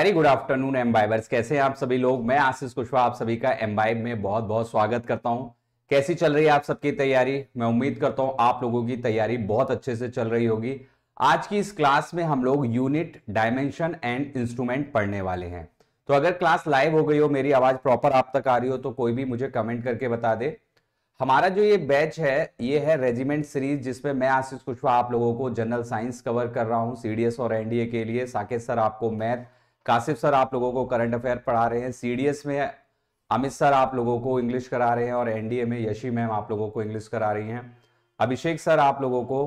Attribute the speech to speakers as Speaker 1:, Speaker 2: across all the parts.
Speaker 1: Very good afternoon एम्बाइबर्स कैसे हैं आप सभी लोग मैं आशीष कुशवाहा आप सभी का एम्बाइब में बहुत बहुत स्वागत करता हूं कैसी चल रही है आप सबकी तैयारी मैं उम्मीद करता हूं आप लोगों की तैयारी बहुत अच्छे से चल रही होगी आज की इस क्लास में हम लोग यूनिट डायमेंशन एंड इंस्ट्रूमेंट पढ़ने वाले हैं तो अगर क्लास लाइव हो गई हो मेरी आवाज प्रॉपर आप तक आ रही हो तो कोई भी मुझे कमेंट करके बता दे हमारा जो ये बैच है ये है रेजिमेंट सीरीज जिसमें मैं आशीष कुशवाहा आप लोगों को जनरल साइंस कवर कर रहा हूँ सी और एनडीए के लिए साकेत सर आपको मैथ कासिफ सर आप लोगों को करंट अफेयर पढ़ा रहे हैं सीडीएस में अमित सर आप लोगों को इंग्लिश करा रहे हैं और एनडीए में यशी मैम आप लोगों को इंग्लिश करा रही हैं अभिषेक सर आप लोगों को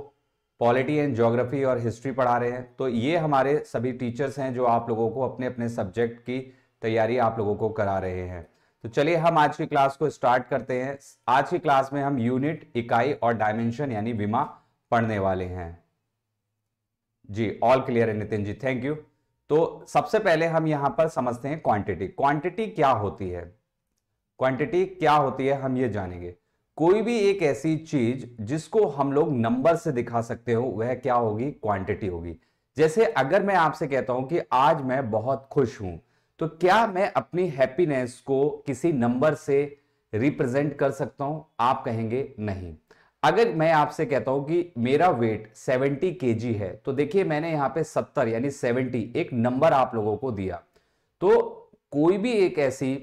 Speaker 1: पॉलिटी एंड जोग्राफी और हिस्ट्री पढ़ा रहे हैं तो ये हमारे सभी टीचर्स हैं जो आप लोगों को अपने अपने सब्जेक्ट की तैयारी आप लोगों को करा रहे हैं तो चलिए हम आज की क्लास को स्टार्ट करते हैं आज की क्लास में हम यूनिट इकाई और डायमेंशन यानी बीमा पढ़ने वाले हैं जी ऑल क्लियर है नितिन जी थैंक यू तो सबसे पहले हम यहां पर समझते हैं क्वांटिटी क्वांटिटी क्या होती है क्वांटिटी क्या होती है हम ये जानेंगे कोई भी एक ऐसी चीज जिसको हम लोग नंबर से दिखा सकते हो वह क्या होगी क्वांटिटी होगी जैसे अगर मैं आपसे कहता हूं कि आज मैं बहुत खुश हूं तो क्या मैं अपनी हैप्पीनेस को किसी नंबर से रिप्रेजेंट कर सकता हूं आप कहेंगे नहीं अगर मैं आपसे कहता हूं कि मेरा वेट 70 के है तो देखिए मैंने यहां पे 70 यानी 70 एक नंबर आप लोगों को दिया तो कोई भी एक ऐसी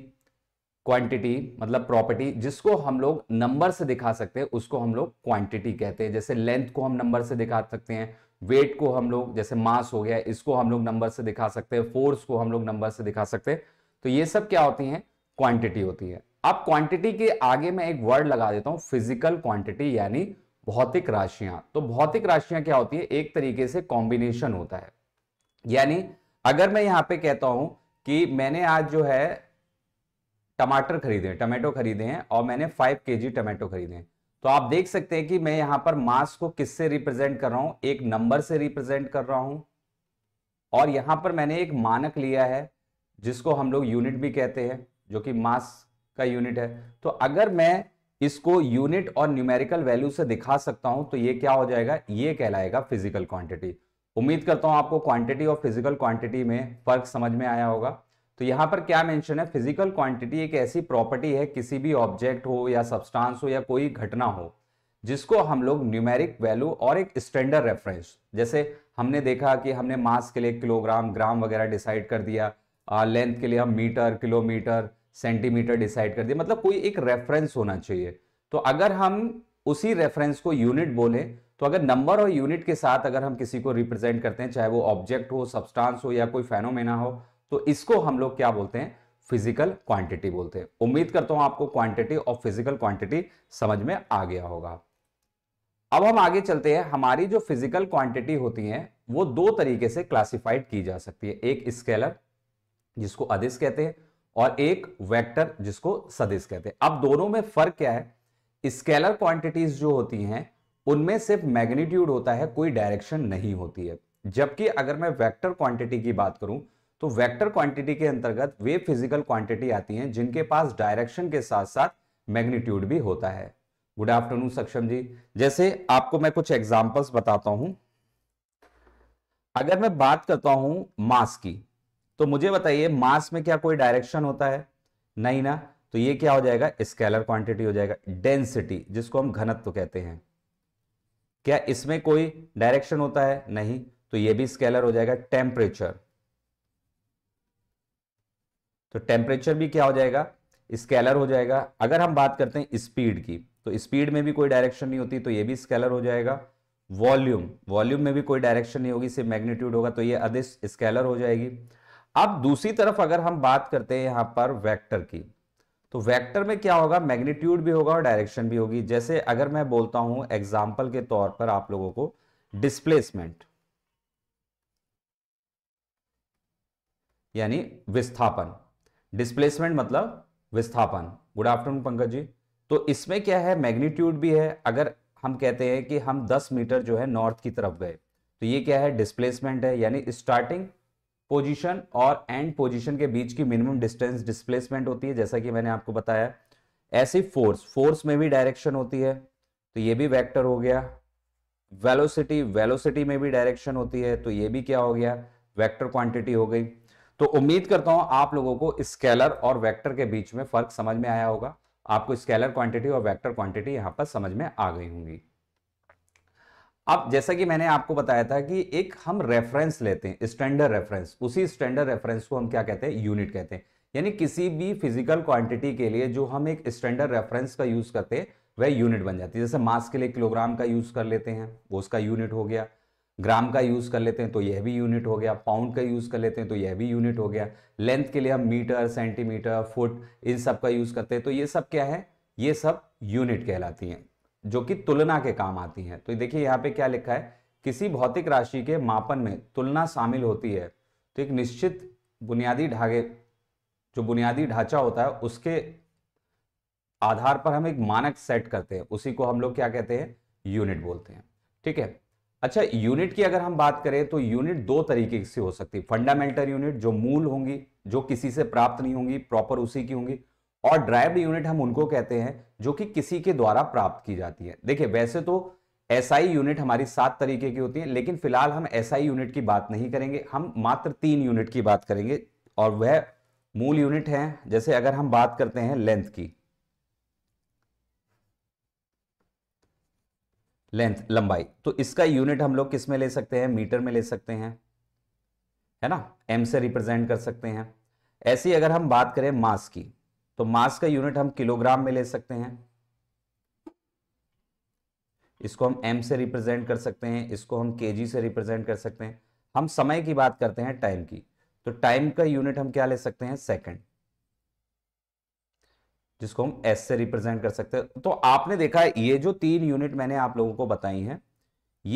Speaker 1: क्वांटिटी मतलब प्रॉपर्टी जिसको हम लोग नंबर से दिखा सकते हैं उसको हम लोग क्वांटिटी कहते हैं जैसे लेंथ को हम नंबर से दिखा सकते हैं वेट को हम लोग जैसे मास हो गया इसको हम लोग नंबर से दिखा सकते हैं फोर्स को हम लोग नंबर से दिखा सकते हैं तो ये सब क्या होती है क्वांटिटी होती है अब क्वांटिटी के आगे मैं एक वर्ड लगा देता हूं फिजिकल क्वांटिटी यानी भौतिक राशियां तो भौतिक राशियां क्या होती है एक तरीके से कॉम्बिनेशन होता है यानी अगर मैं यहां पे कहता हूं कि मैंने आज जो है टमाटर खरीदे टमाटो खरीदे हैं और मैंने फाइव के जी टमाटो खरीदे हैं तो आप देख सकते हैं कि मैं यहां पर मास को किससे रिप्रेजेंट कर रहा हूं एक नंबर से रिप्रेजेंट कर रहा हूं और यहां पर मैंने एक मानक लिया है जिसको हम लोग यूनिट भी कहते हैं जो कि मास का यूनिट है तो अगर मैं इसको यूनिट और न्यूमेरिकल वैल्यू से दिखा सकता हूं तो ये क्या हो जाएगा ये कहलाएगा फिजिकल क्वांटिटी उम्मीद करता हूं आपको क्वांटिटी और फिजिकल क्वांटिटी में फर्क समझ में आया होगा तो यहां पर क्या मेंशन है फिजिकल क्वांटिटी एक ऐसी प्रॉपर्टी है किसी भी ऑब्जेक्ट हो या सब्सटेंस हो या कोई घटना हो जिसको हम लोग न्यूमेरिक वैल्यू और एक स्टैंडर्ड रेफरेंस जैसे हमने देखा कि हमने मास के लिए किलोग्राम ग्राम वगैरह डिसाइड कर दिया लेंथ के लिए हम मीटर किलोमीटर सेंटीमीटर डिसाइड कर दिया मतलब कोई एक रेफरेंस होना चाहिए तो अगर हम उसी रेफरेंस को यूनिट बोले तो अगर नंबर और यूनिट के साथ अगर हम किसी को रिप्रेजेंट करते हैं चाहे वो ऑब्जेक्ट हो सब्सटेंस हो या कोई फेनोमेना हो तो इसको हम लोग क्या बोलते हैं फिजिकल क्वांटिटी बोलते हैं उम्मीद करता हूं आपको क्वांटिटी और फिजिकल क्वांटिटी समझ में आ गया होगा अब हम आगे चलते हैं हमारी जो फिजिकल क्वांटिटी होती है वो दो तरीके से क्लासिफाइड की जा सकती है एक स्केलर जिसको अधिस कहते हैं और एक वेक्टर जिसको सदिश कहते हैं अब दोनों में फर्क क्या है स्केलर क्वांटिटीज जो होती हैं उनमें सिर्फ मैग्नीट्यूड होता है कोई डायरेक्शन नहीं होती है जबकि अगर मैं वेक्टर क्वांटिटी की बात करूं तो वेक्टर क्वांटिटी के अंतर्गत वे फिजिकल क्वांटिटी आती हैं जिनके पास डायरेक्शन के साथ साथ मैग्नीट्यूड भी होता है गुड आफ्टरनून सक्षम जी जैसे आपको मैं कुछ एग्जाम्पल्स बताता हूं अगर मैं बात करता हूं मास की तो मुझे बताइए मास में क्या कोई डायरेक्शन होता है नहीं ना तो ये क्या हो जाएगा स्केलर क्वांटिटी हो जाएगा डेंसिटी जिसको हम घनत्व तो कहते हैं क्या इसमें कोई डायरेक्शन होता है नहीं तो ये भी स्केलर हो जाएगा टेम्परेचर तो टेम्परेचर भी क्या हो जाएगा स्केलर हो जाएगा अगर हम बात करते हैं स्पीड की तो स्पीड में भी कोई डायरेक्शन नहीं होती तो ये भी स्केलर हो जाएगा वॉल्यूम वॉल्यूम में भी कोई डायरेक्शन नहीं होगी सिर्फ मैग्नीट्यूड होगा तो ये अधिस स्केलर हो जाएगी अब दूसरी तरफ अगर हम बात करते हैं यहां पर वेक्टर की तो वेक्टर में क्या होगा मैग्नीट्यूड भी होगा और डायरेक्शन भी होगी जैसे अगर मैं बोलता हूं एग्जाम्पल के तौर पर आप लोगों को डिस्प्लेसमेंट यानी विस्थापन डिस्प्लेसमेंट मतलब विस्थापन गुड आफ्टरनून पंकज जी तो इसमें क्या है मैग्नीट्यूड भी है अगर हम कहते हैं कि हम 10 मीटर जो है नॉर्थ की तरफ गए तो ये क्या है डिस्प्लेसमेंट है यानी स्टार्टिंग पोजीशन और एंड पोजीशन के बीच की मिनिमम डिस्टेंस डिस्प्लेसमेंट होती है जैसा कि मैंने आपको बताया ऐसी फोर्स फोर्स में भी डायरेक्शन होती है तो ये भी वेक्टर हो गया वेलोसिटी वेलोसिटी में भी डायरेक्शन होती है तो ये भी क्या हो गया वेक्टर क्वांटिटी हो गई तो उम्मीद करता हूं आप लोगों को स्केलर और वैक्टर के बीच में फर्क समझ में आया होगा आपको स्केलर क्वांटिटी और वैक्टर क्वांटिटी यहां पर समझ में आ गई होंगी अब जैसा कि मैंने आपको बताया था कि एक हम रेफरेंस लेते हैं स्टैंडर्ड रेफरेंस उसी स्टैंडर्ड रेफरेंस को हम क्या कहते हैं यूनिट कहते हैं यानी किसी भी फिजिकल क्वांटिटी के लिए जो हम एक स्टैंडर्ड रेफरेंस का यूज करते हैं वह यूनिट बन जाती है जैसे मास के लिए किलोग्राम का यूज कर लेते हैं वो उसका यूनिट हो गया ग्राम का यूज कर लेते हैं तो यह भी यूनिट हो गया पाउंड का यूज कर लेते हैं तो यह भी यूनिट हो गया लेंथ के लिए हम मीटर सेंटीमीटर फुट इन सब का यूज करते हैं तो ये सब क्या है ये सब यूनिट कहलाती हैं जो कि तुलना के काम आती हैं तो देखिए यहाँ पे क्या लिखा है किसी भौतिक राशि के मापन में तुलना शामिल होती है तो एक निश्चित बुनियादी ढागे जो बुनियादी ढांचा होता है उसके आधार पर हम एक मानक सेट करते हैं उसी को हम लोग क्या कहते हैं यूनिट बोलते हैं ठीक है अच्छा यूनिट की अगर हम बात करें तो यूनिट दो तरीके से हो सकती है फंडामेंटल यूनिट जो मूल होंगी जो किसी से प्राप्त नहीं होंगी प्रॉपर उसी की होंगी और ड्राइव यूनिट हम उनको कहते हैं जो कि किसी के द्वारा प्राप्त की जाती है देखिए वैसे तो एसआई यूनिट हमारी सात तरीके की होती है लेकिन फिलहाल हम एसआई यूनिट की बात नहीं करेंगे हम मात्र तीन यूनिट की बात करेंगे और वह मूल यूनिट है जैसे अगर हम बात करते हैं लेंथ की लेंथ लंबाई तो इसका यूनिट हम लोग किस में ले सकते हैं मीटर में ले सकते हैं है ना एम से रिप्रेजेंट कर सकते हैं ऐसी अगर हम बात करें मास की तो मास का यूनिट हम किलोग्राम में ले सकते हैं इसको हम एम से रिप्रेजेंट कर सकते हैं इसको हम के से रिप्रेजेंट कर सकते हैं हम समय की बात करते हैं टाइम की तो टाइम का यूनिट हम क्या ले सकते हैं सेकंड जिसको हम एस से रिप्रेजेंट कर सकते हैं तो आपने देखा ये जो तीन यूनिट मैंने आप लोगों को बताई हैं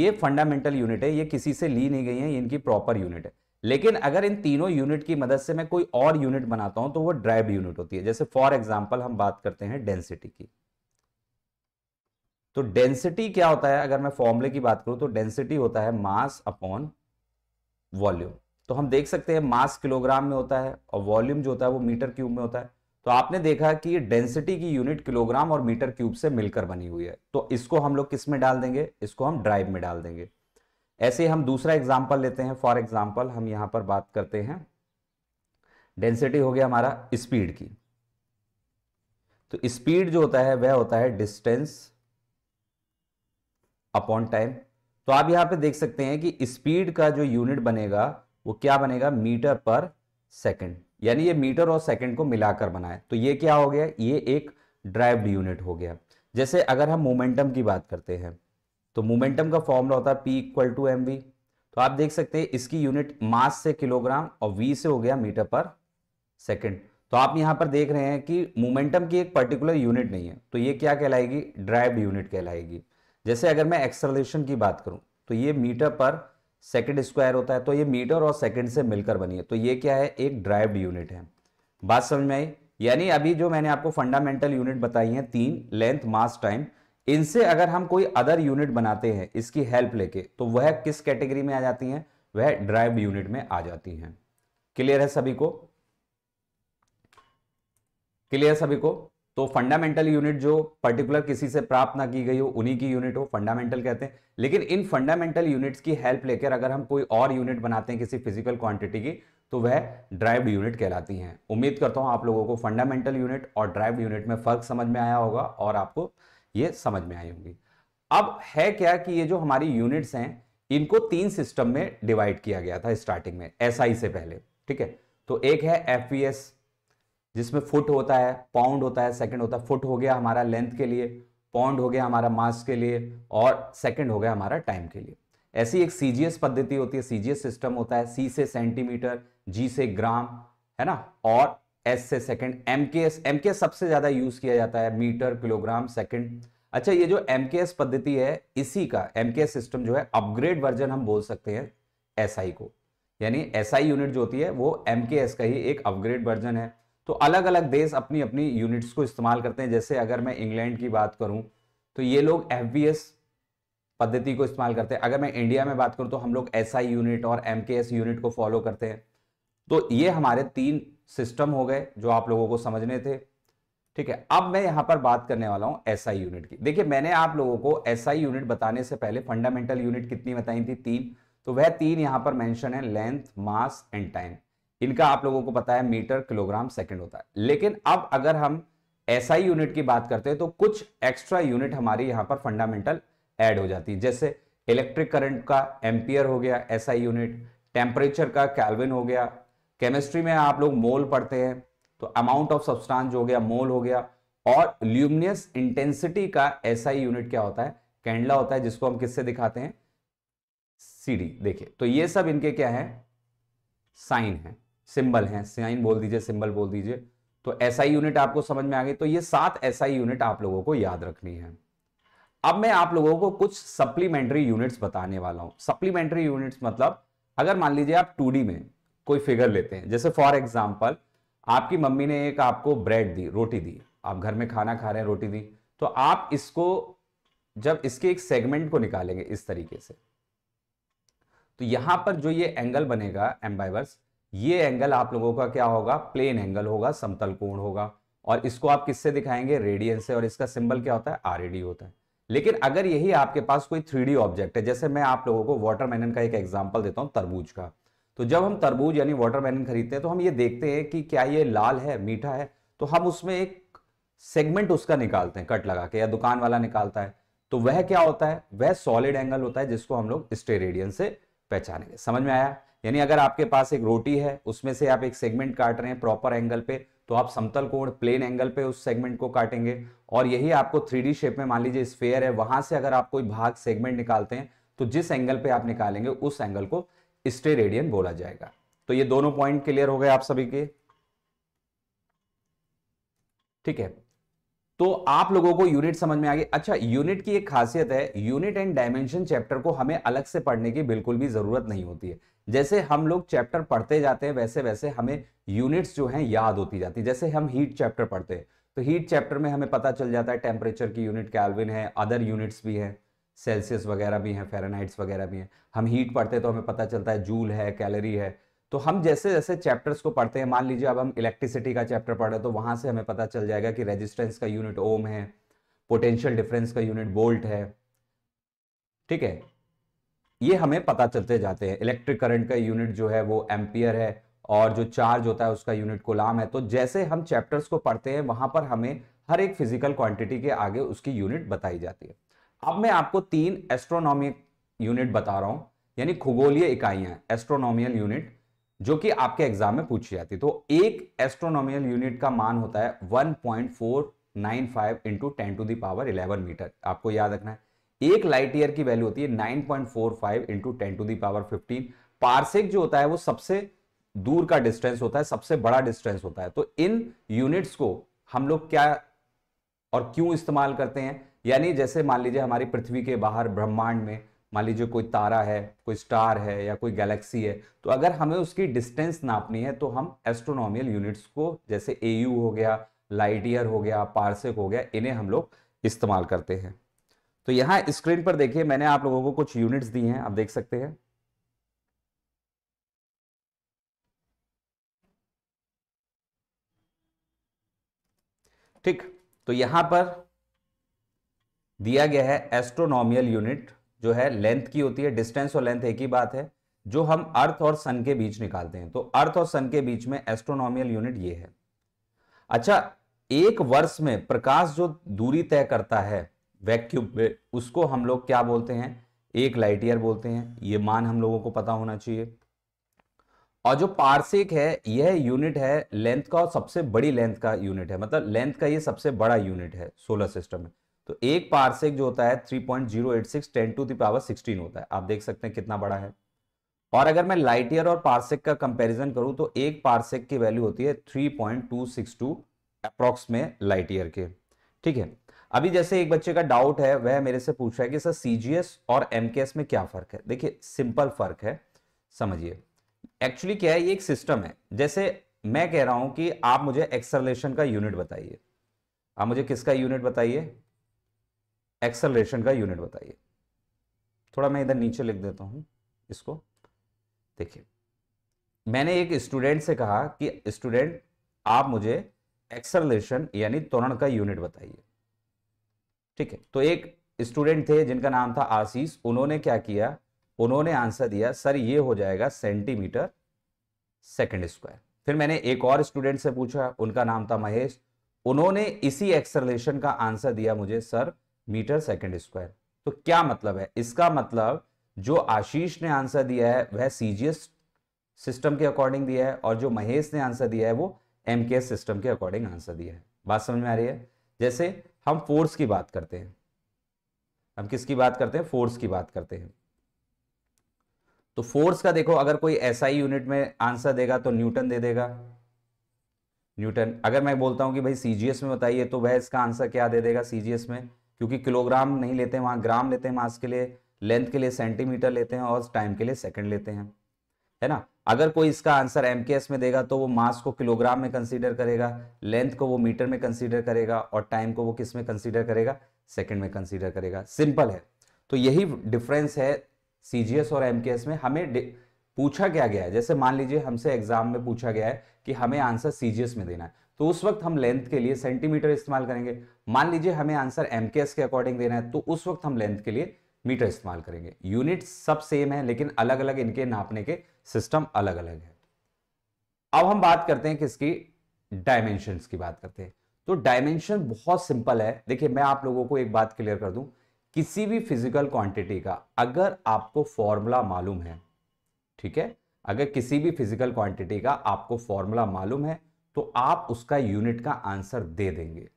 Speaker 1: ये फंडामेंटल यूनिट है ये किसी से ली नहीं गई है इनकी प्रॉपर यूनिट है लेकिन अगर इन तीनों यूनिट की मदद से मैं कोई और यूनिट बनाता हूं तो वो ड्राइव यूनिट होती है जैसे फॉर एग्जाम्पल हम बात करते हैं डेंसिटी की तो डेंसिटी क्या होता है अगर मैं फॉर्मूले की बात करूं तो डेंसिटी होता है मास अपॉन वॉल्यूम तो हम देख सकते हैं मास किलोग्राम में होता है और वॉल्यूम जो होता है वो मीटर क्यूब में होता है तो आपने देखा कि डेंसिटी की यूनिट किलोग्राम और मीटर क्यूब से मिलकर बनी हुई है तो इसको हम लोग किस में डाल देंगे इसको हम ड्राइव में डाल देंगे ऐसे हम दूसरा एग्जाम्पल लेते हैं फॉर एग्जाम्पल हम यहां पर बात करते हैं डेंसिटी हो गया हमारा स्पीड की तो स्पीड जो होता है वह होता है डिस्टेंस अपॉन टाइम तो आप यहां पे देख सकते हैं कि स्पीड का जो यूनिट बनेगा वो क्या बनेगा मीटर पर सेकंड यानी ये मीटर और सेकंड को मिलाकर बनाए तो ये क्या हो गया ये एक ड्राइव्ड यूनिट हो गया जैसे अगर हम मोमेंटम की बात करते हैं तो मोमेंटम का फॉर्मूला होता है P equal to M V तो आप देख सकते हैं इसकी यूनिट मास से किलोग्राम और वी से हो गया मीटर पर सेकेंड तो आप यहां पर देख रहे हैं कि मोमेंटम की एक पर्टिकुलर यूनिट नहीं है तो ये क्या कहलाएगी ड्राइव यूनिट कहलाएगी जैसे अगर मैं एक्सलेशन की बात करूं तो ये मीटर पर सेकेंड स्क्वायर होता है तो ये मीटर और सेकेंड से मिलकर बनी है तो ये क्या है एक ड्राइव यूनिट है बात समझ में आई यानी अभी जो मैंने आपको फंडामेंटल यूनिट बताई है तीन लेंथ मास टाइम इनसे अगर हम कोई अदर यूनिट बनाते हैं इसकी हेल्प लेके तो वह किस कैटेगरी में आ जाती हैं वह ड्राइव यूनिट में आ जाती हैं क्लियर है सभी को क्लियर सभी को तो फंडामेंटल यूनिट जो पर्टिकुलर किसी से प्राप्त ना की गई हो उन्हीं की यूनिट हो फंडामेंटल कहते हैं लेकिन इन फंडामेंटल यूनिट्स की हेल्प लेकर अगर हम कोई और यूनिट बनाते हैं किसी फिजिकल क्वांटिटी की तो वह ड्राइव यूनिट कहलाती हैं उम्मीद करता हूं आप लोगों को फंडामेंटल यूनिट और ड्राइव यूनिट में फर्क समझ में आया होगा और आपको ये समझ में आई होंगी अब है क्या कि ये जो हमारी यूनिट्स हैं इनको तीन सिस्टम में डिवाइड किया गया था स्टार्टिंग में एस SI से पहले ठीक है तो एक है एफ जिसमें फुट होता है पाउंड होता है सेकंड होता है फुट हो गया हमारा लेंथ के लिए पाउंड हो गया हमारा मास के लिए और सेकंड हो गया हमारा टाइम के लिए ऐसी एक सीजीएस पद्धति होती है सीजीएस सिस्टम होता है सी से सेंटीमीटर जी से ग्राम है ना और एस से second M K S M K S सबसे ज्यादा यूज किया जाता है मीटर किलोग्राम सेकंड अच्छा ये जो एम के एस पद्धति है इसी का एम के एस सिस्टम जो है अपग्रेड वर्जन हम बोल सकते हैं एस SI को यानी एस SI यूनिट जो होती है वो एम के एस का ही एक अपग्रेड वर्जन है तो अलग अलग देश अपनी अपनी यूनिट्स को इस्तेमाल करते हैं जैसे अगर मैं इंग्लैंड की बात करूं तो ये लोग एफ बी एस पद्धति को इस्तेमाल करते हैं अगर मैं इंडिया में बात करूं तो हम लोग एस SI यूनिट और एम के एस यूनिट को फॉलो करते हैं तो ये हमारे तीन सिस्टम हो गए जो आप लोगों को समझने थे ठीक है अब मैं यहां पर बात करने वाला हूं एसआई यूनिट की देखिए मैंने आप लोगों को एसआई यूनिट बताने से पहले फंडामेंटल यूनिट कितनी बताई थी तीन तो वह तीन यहां पर मेंशन है लेंथ मास एंड टाइम इनका आप लोगों को पता है मीटर किलोग्राम सेकंड होता है लेकिन अब अगर हम एसआई यूनिट की बात करते हैं तो कुछ एक्स्ट्रा यूनिट हमारी यहां पर फंडामेंटल एड हो जाती है जैसे इलेक्ट्रिक करंट का एम्पियर हो गया एसआई यूनिट टेम्परेचर का कैलविन हो गया केमिस्ट्री में आप लोग मोल पढ़ते हैं तो अमाउंट ऑफ सब्सटेंस जो हो गया मोल हो गया और ल्यूमिनियस इंटेंसिटी का ऐसा ही यूनिट क्या होता है कैंडला होता है जिसको हम किससे दिखाते हैं सीडी देखिए तो ये सब इनके क्या है साइन है सिंबल है साइन बोल दीजिए सिंबल बोल दीजिए तो ऐसा ही यूनिट आपको समझ में आ गई तो ये सात ऐसा ही यूनिट आप लोगों को याद रखनी है अब मैं आप लोगों को कुछ सप्लीमेंट्री यूनिट्स बताने वाला हूं सप्लीमेंट्री यूनिट्स मतलब अगर मान लीजिए आप टू में कोई फिगर लेते हैं जैसे फॉर एग्जाम्पल आपकी मम्मी ने एक आपको ब्रेड दी रोटी दी आप घर में खाना खा रहे हैं रोटी दी तो आप इसको जब इसके एक सेगमेंट को निकालेंगे इस तरीके से तो यहां पर जो ये एंगल बनेगा एम्बाइवर्स ये एंगल आप लोगों का क्या होगा प्लेन एंगल होगा समतल कोण होगा और इसको आप किससे दिखाएंगे रेडियन से और इसका सिंबल क्या होता है आरएडी होता है लेकिन अगर यही आपके पास कोई थ्री ऑब्जेक्ट है जैसे मैं आप लोगों को वाटर का एक एग्जाम्पल देता हूँ तरबूज का तो जब हम तरबूज यानी वाटरमेलन खरीदते हैं तो हम ये देखते हैं कि क्या ये लाल है मीठा है तो हम उसमें एक सेगमेंट उसका निकालते हैं कट लगा के या दुकान वाला निकालता है तो वह क्या होता है वह सॉलिड एंगल होता है जिसको हम लोग स्टेरेडियन से पहचानेंगे समझ में आया यानी अगर आपके पास एक रोटी है उसमें से आप एक सेगमेंट काट रहे हैं प्रॉपर एंगल पे तो आप समतल कोण प्लेन एंगल पे उस सेगमेंट को काटेंगे और यही आपको थ्री शेप में मान लीजिए स्पेयर है वहां से अगर आप कोई भाग सेगमेंट निकालते हैं तो जिस एंगल पे आप निकालेंगे उस एंगल को रेडियन बोला जाएगा तो ये दोनों पॉइंट क्लियर हो गए आप सभी के ठीक है तो आप लोगों को यूनिट समझ में आ गई अच्छा यूनिट की एक खासियत है यूनिट एंड डायमेंशन चैप्टर को हमें अलग से पढ़ने की बिल्कुल भी जरूरत नहीं होती है जैसे हम लोग चैप्टर पढ़ते जाते हैं वैसे वैसे हमें यूनिट्स जो हैं याद होती जाती है जैसे हम हीट चैप्टर पढ़ते हैं तो हीट चैप्टर में हमें पता चल जाता है टेम्परेचर की यूनिट कैलविन है अदर यूनिट्स भी हैं सेल्सियस वगैरह भी हैं फेरानाइट्स वगैरह भी हैं हम हीट पढ़ते हैं तो हमें पता चलता है जूल है कैलोरी है तो हम जैसे जैसे चैप्टर्स को पढ़ते हैं मान लीजिए अब हम इलेक्ट्रिसिटी का चैप्टर पढ़ रहे हैं तो वहाँ से हमें पता चल जाएगा कि रेजिस्टेंस का यूनिट ओम है पोटेंशियल डिफरेंस का यूनिट वोल्ट है ठीक है ये हमें पता चलते जाते हैं इलेक्ट्रिक करंट का यूनिट जो है वो एम्पियर है और जो चार्ज होता है उसका यूनिट कोलाम है तो जैसे हम चैप्टर्स को पढ़ते हैं वहां पर हमें हर एक फिजिकल क्वांटिटी के आगे उसकी यूनिट बताई जाती है अब मैं आपको तीन एस्ट्रोनॉमिक यूनिट बता रहा हूं यानी खगोलीय इकाइयां एस्ट्रोनॉमियल यूनिट जो कि आपके एग्जाम में पूछी जाती है तो एक एस्ट्रोनॉमियल यूनिट का मान होता है 1.495 point four nine five into ten to the power eleven metre आपको याद रखना है एक लाइट ईयर की वैल्यू होती है 9.45 point four five into ten to the power fifteen parsec जो होता है वो सबसे दूर का डिस्टेंस होता है सबसे बड़ा डिस्टेंस होता है तो इन यूनिट्स को हम लोग क्या और क्यों इस्तेमाल करते हैं यानी जैसे मान लीजिए हमारी पृथ्वी के बाहर ब्रह्मांड में मान लीजिए कोई तारा है कोई स्टार है या कोई गैलेक्सी है तो अगर हमें उसकी डिस्टेंस नापनी है तो हम एस्ट्रोनॉमियल यूनिट्स को जैसे ए हो गया लाइट ईयर हो गया पार्सेक हो गया इन्हें हम लोग इस्तेमाल करते हैं तो यहाँ स्क्रीन पर देखिए मैंने आप लोगों को कुछ यूनिट्स दी हैं आप देख सकते हैं ठीक तो यहां पर दिया गया है एस्ट्रोनॉमियल यूनिट जो है लेंथ की होती है डिस्टेंस और लेंथ एक ही बात है जो हम अर्थ और सन के बीच निकालते हैं तो अर्थ और सन के बीच में एस्ट्रोनॉमियल यूनिट ये है अच्छा एक वर्ष में प्रकाश जो दूरी तय करता है वैक्यूम में उसको हम लोग क्या बोलते हैं एक लाइट ईयर बोलते हैं ये मान हम लोगों को पता होना चाहिए और जो पार्सिक है यह यूनिट है लेंथ का और सबसे बड़ी लेंथ का यूनिट है मतलब लेंथ का ये सबसे बड़ा यूनिट है सोलर सिस्टम में तो एक पार्सेक जो होता है 3.086 point zero eight six ten to the power sixteen होता है आप देख सकते हैं कितना बड़ा है और अगर मैं लाइट ईयर और पार्सेक का कंपैरिजन करूं तो एक पार्सेक की वैल्यू होती है 3.262 पॉइंट अप्रॉक्स में लाइट ईयर के ठीक है अभी जैसे एक बच्चे का डाउट है वह मेरे से पूछ रहा है कि सर सीजीएस और एमकेएस में क्या फर्क है देखिए सिंपल फर्क है समझिए एक्चुअली क्या है ये एक सिस्टम है जैसे मैं कह रहा हूं कि आप मुझे एक्सलेशन का यूनिट बताइए आप मुझे किसका यूनिट बताइए एक्सलेशन का यूनिट बताइए थोड़ा मैं इधर नीचे लिख देता हूं इसको देखिए मैंने एक स्टूडेंट से कहा कि स्टूडेंट आप मुझे एक्सेलरेशन यानी त्वरण का यूनिट बताइए ठीक है तो एक स्टूडेंट थे जिनका नाम था आशीष उन्होंने क्या किया उन्होंने आंसर दिया सर ये हो जाएगा सेंटीमीटर सेकंड स्क्वायर फिर मैंने एक और स्टूडेंट से पूछा उनका नाम था महेश उन्होंने इसी एक्सलेशन का आंसर दिया मुझे सर मीटर सेकंड स्क्वायर तो क्या मतलब है इसका मतलब जो आशीष ने आंसर दिया है वह सीजीएस सिस्टम के अकॉर्डिंग दिया है और जो महेश ने आंसर दिया है वो एम सिस्टम के अकॉर्डिंग आंसर दिया है बात समझ में आ रही है जैसे हम फोर्स की बात करते हैं हम किसकी बात करते हैं फोर्स की बात करते हैं तो फोर्स का देखो अगर कोई ऐसा ही यूनिट में आंसर देगा तो न्यूटन दे देगा न्यूटन अगर मैं बोलता हूं कि भाई सीजीएस में बताइए तो वह इसका आंसर क्या दे देगा सीजीएस में क्योंकि किलोग्राम नहीं लेते हैं वहां ग्राम लेते हैं मास के लिए लेंथ के लिए सेंटीमीटर लेते हैं और टाइम के लिए सेकंड लेते हैं है ना अगर कोई इसका आंसर एम में देगा तो वो मास को किलोग्राम में कंसीडर करेगा लेंथ को वो मीटर में कंसीडर करेगा और टाइम को वो किस में कंसीडर करेगा सेकंड में कंसीडर करेगा सिंपल है तो यही डिफरेंस है सीजीएस और एम में हमें पूछा क्या गया है जैसे मान लीजिए हमसे एग्जाम में पूछा गया है कि हमें आंसर सीजीएस में देना है तो उस वक्त हम लेंथ के लिए सेंटीमीटर इस्तेमाल करेंगे मान लीजिए हमें आंसर एम के अकॉर्डिंग देना है तो उस वक्त हम लेंथ के लिए मीटर इस्तेमाल करेंगे यूनिट सब सेम है लेकिन अलग अलग इनके नापने के सिस्टम अलग अलग है अब हम बात करते हैं किसकी डायमेंशन की बात करते हैं तो डायमेंशन बहुत सिंपल है देखिए मैं आप लोगों को एक बात क्लियर कर दूं किसी भी फिजिकल क्वांटिटी का अगर आपको फॉर्मूला मालूम है ठीक है अगर किसी भी फिजिकल क्वांटिटी का आपको फॉर्मूला मालूम है तो आप उसका यूनिट का आंसर दे देंगे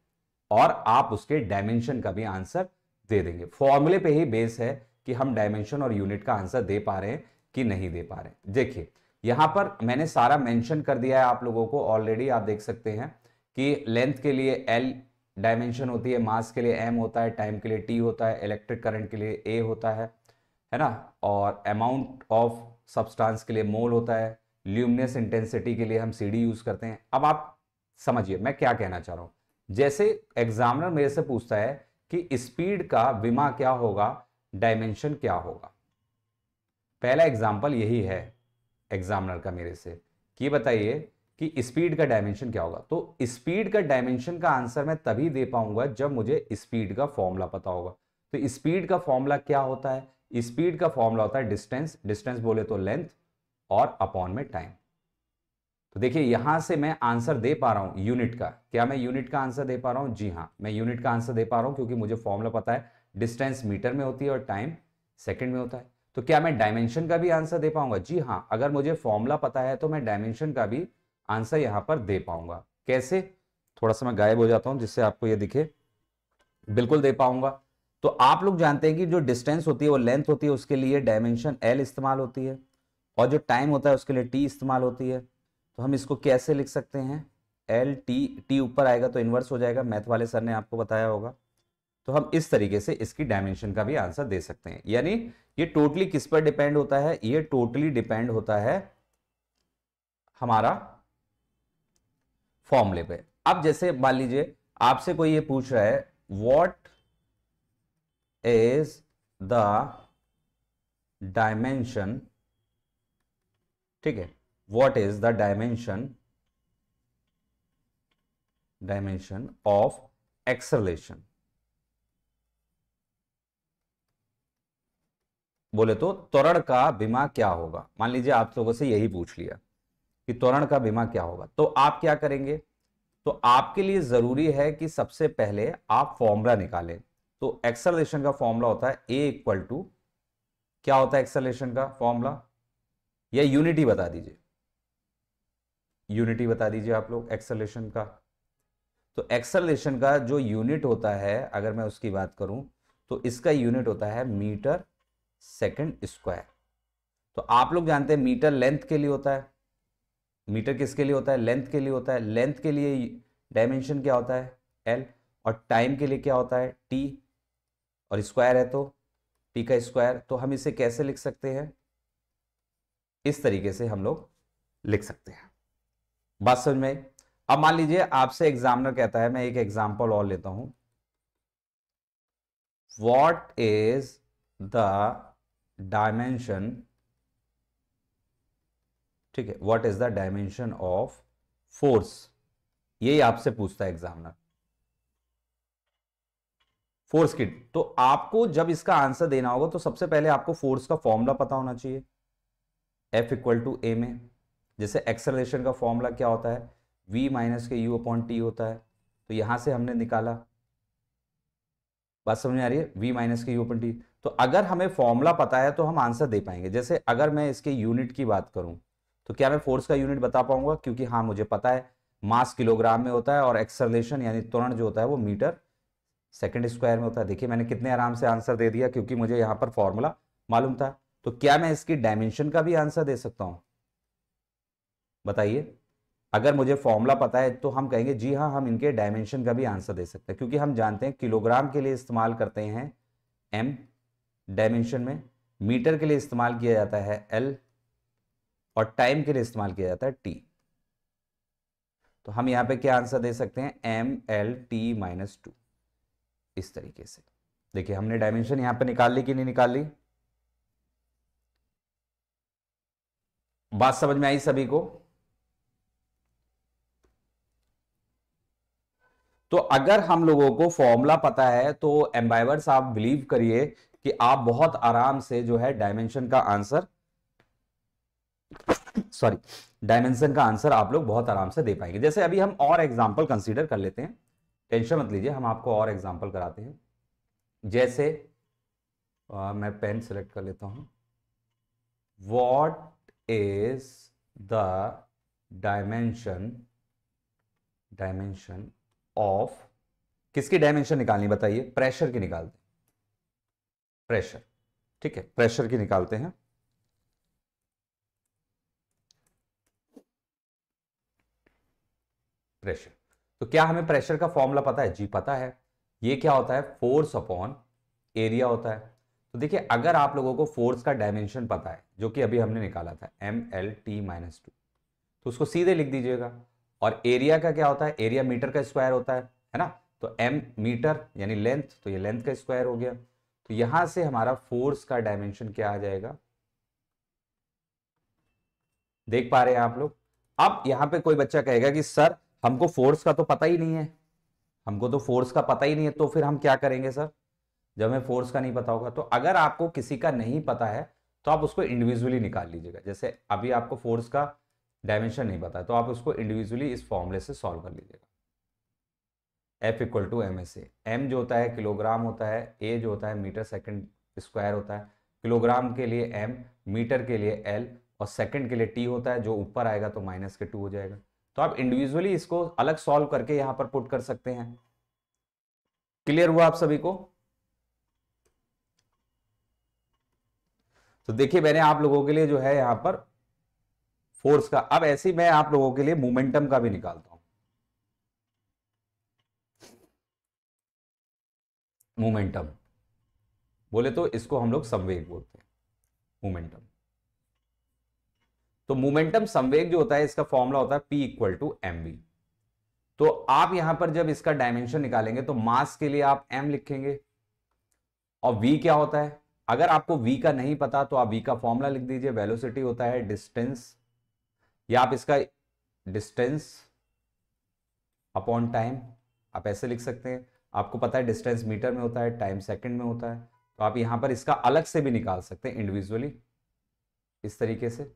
Speaker 1: और आप उसके डायमेंशन का भी आंसर दे देंगे फॉर्मूले पे ही बेस है कि हम डायमेंशन और यूनिट का आंसर दे पा रहे हैं कि नहीं दे पा रहे हैं देखिए यहाँ पर मैंने सारा मेंशन कर दिया है आप लोगों को ऑलरेडी आप देख सकते हैं कि लेंथ के लिए एल डायमेंशन होती है मास के लिए एम होता है टाइम के लिए टी होता है इलेक्ट्रिक करंट के लिए ए होता है है ना और अमाउंट ऑफ सब्सटेंस के लिए मोल होता है ल्यूमिनस इंटेंसिटी के लिए हम सीडी यूज करते हैं अब आप समझिए मैं क्या कहना चाह रहा हूं जैसे एग्जामिनर मेरे से पूछता है कि स्पीड का विमा क्या होगा डायमेंशन क्या होगा पहला एग्जाम्पल यही है एग्जामिनर का मेरे से कि बताइए कि स्पीड का डायमेंशन क्या होगा तो स्पीड का डायमेंशन का आंसर मैं तभी दे पाऊंगा जब मुझे स्पीड का फॉर्मूला पता होगा तो स्पीड का फॉर्मूला क्या होता है स्पीड का फॉर्मूला होता है डिस्टेंस डिस्टेंस बोले तो लेंथ और अपॉन में टाइम तो देखिए यहां से मैं आंसर दे पा रहा हूं यूनिट का क्या मैं यूनिट का आंसर दे पा रहा हूं जी हां मैं यूनिट का आंसर दे पा रहा हूं क्योंकि मुझे फॉर्मूला पता है डिस्टेंस मीटर में होती है और टाइम सेकंड में होता है तो क्या मैं डायमेंशन का भी आंसर दे पाऊंगा जी हाँ अगर मुझे फॉर्मूला पता है तो मैं डायमेंशन का भी आंसर यहां पर दे पाऊंगा कैसे थोड़ा सा मैं गायब हो जाता हूं जिससे आपको यह दिखे बिल्कुल दे पाऊंगा तो आप लोग जानते हैं कि जो डिस्टेंस होती है वो लेंथ होती है उसके लिए डायमेंशन एल इस्तेमाल होती है और जो टाइम होता है उसके लिए टी इस्तेमाल होती है तो हम इसको कैसे लिख सकते हैं एल टी टी ऊपर आएगा तो इन्वर्स हो जाएगा मैथ वाले सर ने आपको बताया होगा तो हम इस तरीके से इसकी डायमेंशन का भी आंसर दे सकते हैं यानी ये टोटली किस पर डिपेंड होता है ये टोटली डिपेंड होता है हमारा फॉर्मूले पे अब जैसे मान लीजिए आपसे कोई ये पूछ रहा है वॉट इज द डायमेंशन ठीक है what is the dimension dimension of acceleration बोले तो त्वरण का बीमा क्या होगा मान लीजिए आप लोगों से यही पूछ लिया कि त्वरण का बीमा क्या होगा तो आप क्या करेंगे तो आपके लिए जरूरी है कि सबसे पहले आप फॉर्मूला निकालें तो एक्सलेशन का फॉर्मूला होता है ए इक्वल टू क्या होता है एक्सलेशन का फॉर्मूला या यूनिटी बता दीजिए यूनिटी बता दीजिए आप लोग एक्सलेशन का तो एक्सलेशन का जो यूनिट होता है अगर मैं उसकी बात करूं तो इसका यूनिट होता है मीटर सेकंड स्क्वायर तो आप लोग जानते हैं मीटर लेंथ के लिए होता है मीटर किसके लिए होता है लेंथ के लिए होता है लेंथ के लिए डायमेंशन क्या होता है एल और टाइम के लिए क्या होता है टी और स्क्वायर है तो टी का स्क्वायर तो हम इसे कैसे लिख सकते हैं इस तरीके से हम लोग लिख सकते हैं बात समझ में अब मान लीजिए आपसे एग्जामिनर कहता है मैं एक एग्जाम्पल और लेता हूं वॉट इज द डायमेंशन ठीक है what is the dimension of force यही आपसे पूछता है एग्जामिनर फोर्स की तो आपको जब इसका आंसर देना होगा तो सबसे पहले आपको फोर्स का फॉर्मूला पता होना चाहिए एफ इक्वल टू ए में जैसे एक्सेलरेशन का फॉर्मूला क्या होता है वी माइनस के यू अपॉन टी होता है तो यहां से हमने निकाला बात समझ में आ रही है वी माइनस के यू अपॉन टी तो अगर हमें फॉर्मूला पता है तो हम आंसर दे पाएंगे जैसे अगर मैं इसके यूनिट की बात करूँ तो क्या मैं फोर्स का यूनिट बता पाऊंगा क्योंकि हाँ मुझे पता है मास किलोग्राम में होता है और एक्सलेशन यानी त्वरण जो होता है वो मीटर सेकेंड स्क्वायर में होता है देखिए मैंने कितने आराम से आंसर दे दिया क्योंकि मुझे यहाँ पर फॉर्मूला मालूम था तो क्या मैं इसकी डायमेंशन का भी आंसर दे सकता हूं बताइए अगर मुझे फॉर्मूला पता है तो हम कहेंगे जी हाँ हम इनके डायमेंशन का भी आंसर दे सकते हैं क्योंकि हम जानते हैं किलोग्राम के लिए इस्तेमाल करते हैं एम डायमेंशन में मीटर के लिए इस्तेमाल किया जाता है एल और टाइम के लिए इस्तेमाल किया जाता है टी तो हम यहां पे क्या आंसर दे सकते हैं M L T minus two इस तरीके से देखिए हमने डायमेंशन यहां पे निकाल ली कि नहीं निकाल ली बात समझ में आई सभी को तो अगर हम लोगों को फॉर्मूला पता है तो एम्बाइवर्स आप बिलीव करिए कि आप बहुत आराम से जो है डायमेंशन का आंसर सॉरी डायमेंशन का आंसर आप लोग बहुत आराम से दे पाएंगे जैसे अभी हम और एग्जाम्पल कंसीडर कर लेते हैं टेंशन मत लीजिए हम आपको और एग्जाम्पल कराते हैं जैसे आ, मैं पेन सेलेक्ट कर लेता हूं what is the dimension dimension of किसकी डायमेंशन निकालनी बताइए प्रेशर की निकालते प्रेशर ठीक है प्रेशर की निकालते हैं प्रेशर तो क्या हमें प्रेशर का फॉर्मूला पता है जी पता है ये क्या होता है फोर्स अपॉन एरिया होता है तो देखिए अगर आप लोगों को फोर्स का डायमेंशन पता है जो कि अभी हमने निकाला था M L T minus two तो उसको सीधे लिख दीजिएगा और एरिया का क्या होता है एरिया मीटर का स्क्वायर होता है है ना तो एम मीटर यानी लेंथ तो ये लेंथ का स्क्वायर हो गया तो यहां से हमारा फोर्स का डायमेंशन क्या आ जाएगा देख पा रहे हैं आप लोग अब यहां पे कोई बच्चा कहेगा कि सर हमको फोर्स का तो पता ही नहीं है हमको तो फोर्स का पता ही नहीं है तो फिर हम क्या करेंगे सर जब हमें फोर्स का नहीं पता होगा तो अगर आपको किसी का नहीं पता है तो आप उसको इंडिविजुअली निकाल लीजिएगा जैसे अभी आपको फोर्स का डायमेंशन नहीं पता है तो आप उसको इंडिविजुअली इस फॉर्मूले से सॉल्व कर लीजिएगा F equal to M S M जो होता है किलोग्राम होता है ए जो होता है मीटर सेकेंड स्क्वायर होता है किलोग्राम के लिए एम मीटर के लिए एल और सेकंड के लिए टी होता है जो ऊपर आएगा तो माइनस के टू हो जाएगा तो आप इंडिविजुअली इसको अलग सॉल्व करके यहां पर पुट कर सकते हैं क्लियर हुआ आप सभी को तो देखिए मैंने आप लोगों के लिए जो है यहां पर फोर्स का अब ऐसे मैं आप लोगों के लिए मोमेंटम का भी निकालता हूं मोमेंटम बोले तो इसको हम लोग संवेग बोलते हैं मोमेंटम तो मोमेंटम संवेग जो होता है इसका फॉर्मूला होता है P equal to M B तो आप यहां पर जब इसका डायमेंशन निकालेंगे तो मास के लिए आप एम लिखेंगे और वी क्या होता है अगर आपको v का नहीं पता तो आप v का फॉर्मूला लिख दीजिए वेलोसिटी होता है डिस्टेंस या आप इसका डिस्टेंस अपॉन टाइम आप ऐसे लिख सकते हैं आपको पता है डिस्टेंस मीटर में होता है टाइम सेकंड में होता है तो आप यहां पर इसका अलग से भी निकाल सकते हैं इंडिविजुअली इस तरीके से तो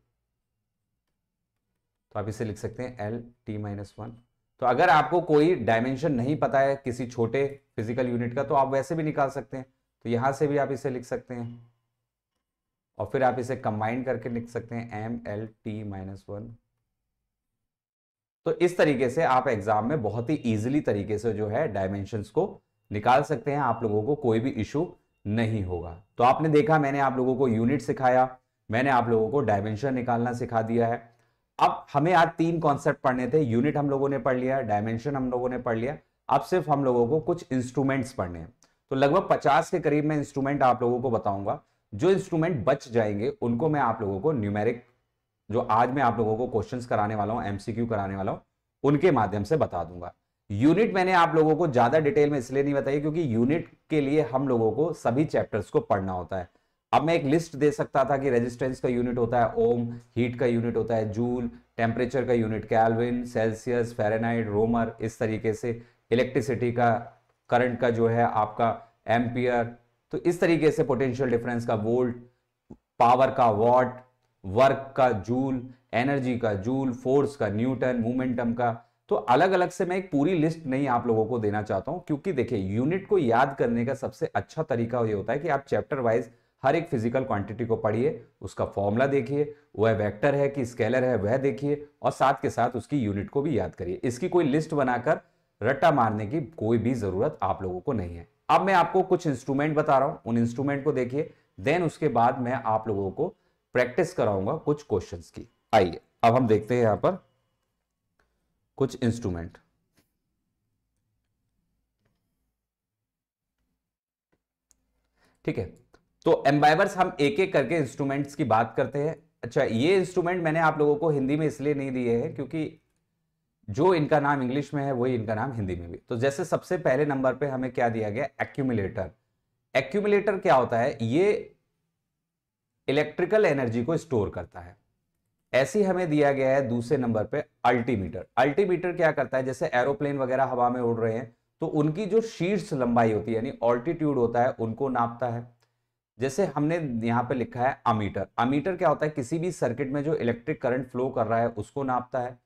Speaker 1: आप इसे लिख सकते हैं एल टी माइनस वन तो अगर आपको कोई डायमेंशन नहीं पता है किसी छोटे फिजिकल यूनिट का तो आप वैसे भी निकाल सकते हैं तो यहां से भी आप इसे लिख सकते हैं और फिर आप इसे कंबाइन करके लिख सकते हैं M L T minus one तो इस तरीके से आप एग्जाम में बहुत ही इजीली तरीके से जो है डायमेंशंस को निकाल सकते हैं आप लोगों को कोई भी इशू नहीं होगा तो आपने देखा मैंने आप लोगों को यूनिट सिखाया मैंने आप लोगों को डायमेंशन निकालना सिखा दिया है अब हमें आज तीन कॉन्सेप्ट पढ़ने थे यूनिट हम लोगों ने पढ़ लिया डायमेंशन हम लोगों ने पढ़ लिया अब सिर्फ हम लोगों को कुछ इंस्ट्रूमेंट्स पढ़ने हैं तो लगभग पचास के करीब मैं इंस्ट्रूमेंट आप लोगों को बताऊंगा जो इंस्ट्रूमेंट बच जाएंगे उनको मैं आप लोगों को न्यूमेरिक जो आज मैं आप लोगों को क्वेश्चंस कराने वाला हूं एमसीक्यू कराने वाला हूं उनके माध्यम से बता दूंगा यूनिट मैंने आप लोगों को ज्यादा डिटेल में इसलिए नहीं बताई क्योंकि यूनिट के लिए हम लोगों को सभी चैप्टर्स को पढ़ना होता है अब मैं एक लिस्ट दे सकता था कि रेजिस्टेंस का यूनिट होता है ओम हीट का यूनिट होता है जूल टेम्परेचर का unit kelvin Celsius Fahrenheit Romer इस तरीके से इलेक्ट्रिसिटी का करंट का जो है आपका एम्पियर तो इस तरीके से पोटेंशियल डिफरेंस का वोल्ट पावर का वॉट वर्क का जूल एनर्जी का जूल फोर्स का न्यूटन मोमेंटम का तो अलग अलग से मैं एक पूरी लिस्ट नहीं आप लोगों को देना चाहता हूं क्योंकि देखिए यूनिट को याद करने का सबसे अच्छा तरीका ये होता है कि आप चैप्टर वाइज हर एक फिजिकल क्वांटिटी को पढ़िए उसका फॉर्मूला देखिए वह वेक्टर है कि स्केलर है वह देखिए और साथ के साथ उसकी यूनिट को भी याद करिए इसकी कोई लिस्ट बनाकर रट्टा मारने की कोई भी ज़रूरत आप लोगों को नहीं है अब मैं आपको कुछ इंस्ट्रूमेंट बता रहा हूं उन इंस्ट्रूमेंट को देखिए देन उसके बाद मैं आप लोगों को प्रैक्टिस कराऊंगा कुछ क्वेश्चंस की आइए अब हम देखते हैं यहां पर कुछ इंस्ट्रूमेंट ठीक है तो एम्बाइबर्स हम एक एक करके इंस्ट्रूमेंट्स की बात करते हैं अच्छा ये इंस्ट्रूमेंट मैंने आप लोगों को हिंदी में इसलिए नहीं दिए हैं क्योंकि जो इनका नाम इंग्लिश में है वही इनका नाम हिंदी में भी तो जैसे सबसे पहले नंबर पे हमें क्या दिया गया एक्यूमुलेटर एक्यूमुलेटर क्या होता है ये इलेक्ट्रिकल एनर्जी को स्टोर करता है ऐसी हमें दिया गया है दूसरे नंबर पे अल्टीमीटर अल्टीमीटर क्या करता है जैसे एरोप्लेन वगैरह हवा में उड़ रहे हैं तो उनकी जो शीर्ष लंबाई होती है यानी ऑल्टीट्यूड होता है उनको नापता है जैसे हमने यहाँ पे लिखा है अमीटर अमीटर क्या होता है किसी भी सर्किट में जो इलेक्ट्रिक करंट फ्लो कर रहा है उसको नापता है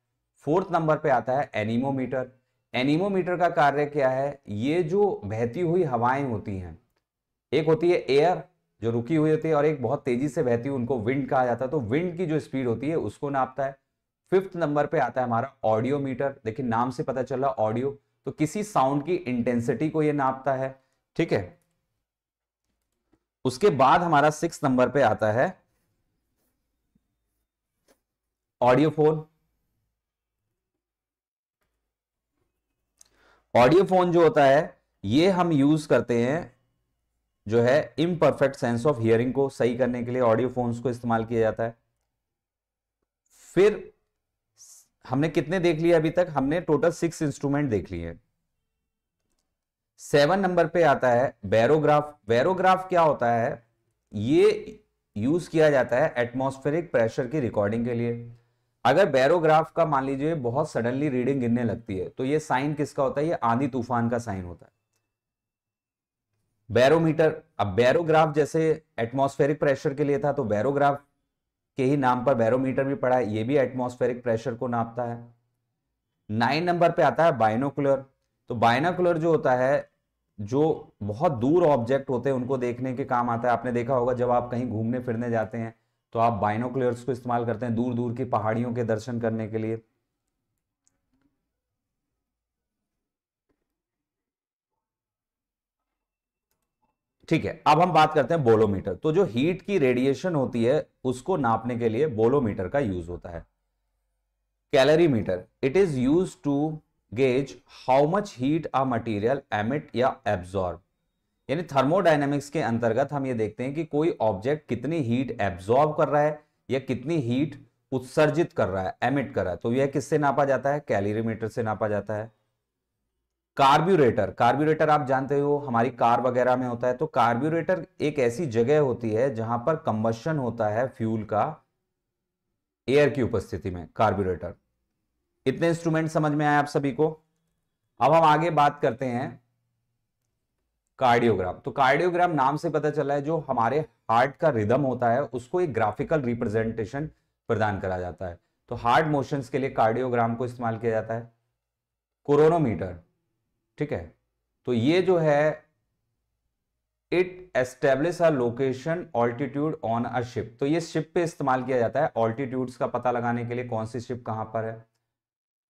Speaker 1: फोर्थ नंबर पे आता है एनीमोमीटर एनीमोमीटर का कार्य क्या है ये जो बहती हुई हवाएं होती हैं एक होती है एयर जो रुकी हुई होती है और एक बहुत तेजी से बहती हुई उनको विंड कहा जाता है तो विंड की जो स्पीड होती है उसको नापता है फिफ्थ नंबर पे आता है हमारा ऑडियो मीटर देखिए नाम से पता चला ऑडियो तो किसी साउंड की इंटेंसिटी को ये नापता है ठीक है उसके बाद हमारा सिक्स नंबर पे आता है ऑडियो फोन ऑडियो फोन जो होता है ये हम यूज करते हैं जो है इम्परफेक्ट सेंस ऑफ हियरिंग को सही करने के लिए ऑडियो फोन्स को इस्तेमाल किया जाता है फिर हमने कितने देख लिए अभी तक हमने टोटल सिक्स इंस्ट्रूमेंट देख लिए सेवन नंबर पे आता है बैरोग्राफ बैरोग्राफ क्या होता है ये यूज किया जाता है एटमॉस्फेरिक प्रेशर की रिकॉर्डिंग के लिए अगर बैरोग्राफ का मान लीजिए बहुत सडनली रीडिंग गिरने लगती है तो ये साइन किसका होता है ये आंधी तूफान का साइन होता है बैरोमीटर अब बैरोग्राफ जैसे एटमॉस्फेरिक प्रेशर के लिए था तो बैरोग्राफ के ही नाम पर बैरोमीटर भी पड़ा है ये भी एटमॉस्फेरिक प्रेशर को नापता है नाइन नंबर पे आता है बाइनोकुलर तो बायनोकुलर जो होता है जो बहुत दूर ऑब्जेक्ट होते हैं उनको देखने के काम आता है आपने देखा होगा जब आप कहीं घूमने फिरने जाते हैं तो आप बाइनोकुलर्स को इस्तेमाल करते हैं दूर दूर की पहाड़ियों के दर्शन करने के लिए ठीक है अब हम बात करते हैं बोलोमीटर तो जो हीट की रेडिएशन होती है उसको नापने के लिए बोलोमीटर का यूज होता है meter it is use to gauge how much heat a material emit या एब्जॉर्ब यानी थर्मोडाइनमिक्स के अंतर्गत हम ये देखते हैं कि कोई ऑब्जेक्ट कितनी हीट एब्जॉर्ब कर रहा है या कितनी हीट उत्सर्जित कर रहा है एमिट कर रहा है तो यह किससे नापा जाता है कैलोरीमीटर से नापा जाता है कार्ब्यूरेटर कार्ब्यूरेटर आप जानते हो हमारी कार वगैरह में होता है तो कार्ब्यूरेटर एक ऐसी जगह होती है जहां पर कंबशन होता है फ्यूल का एयर की उपस्थिति में कार्ब्यूरेटर इतने इंस्ट्रूमेंट समझ में आए आप सभी को अब हम आगे बात करते हैं कार्डियोग्राम तो कार्डियोग्राम नाम से पता चला है जो हमारे हार्ट का रिदम होता है उसको एक ग्राफिकल रिप्रेजेंटेशन प्रदान करा जाता है तो हार्ट मोशन के लिए कार्डियोग्राम को इस्तेमाल किया जाता है कोरोनोमीटर ठीक है तो ये जो है it establish a location altitude on a ship तो ये शिप पे इस्तेमाल किया जाता है ऑल्टीट्यूड्स का पता लगाने के लिए कौन सी शिप कहां पर है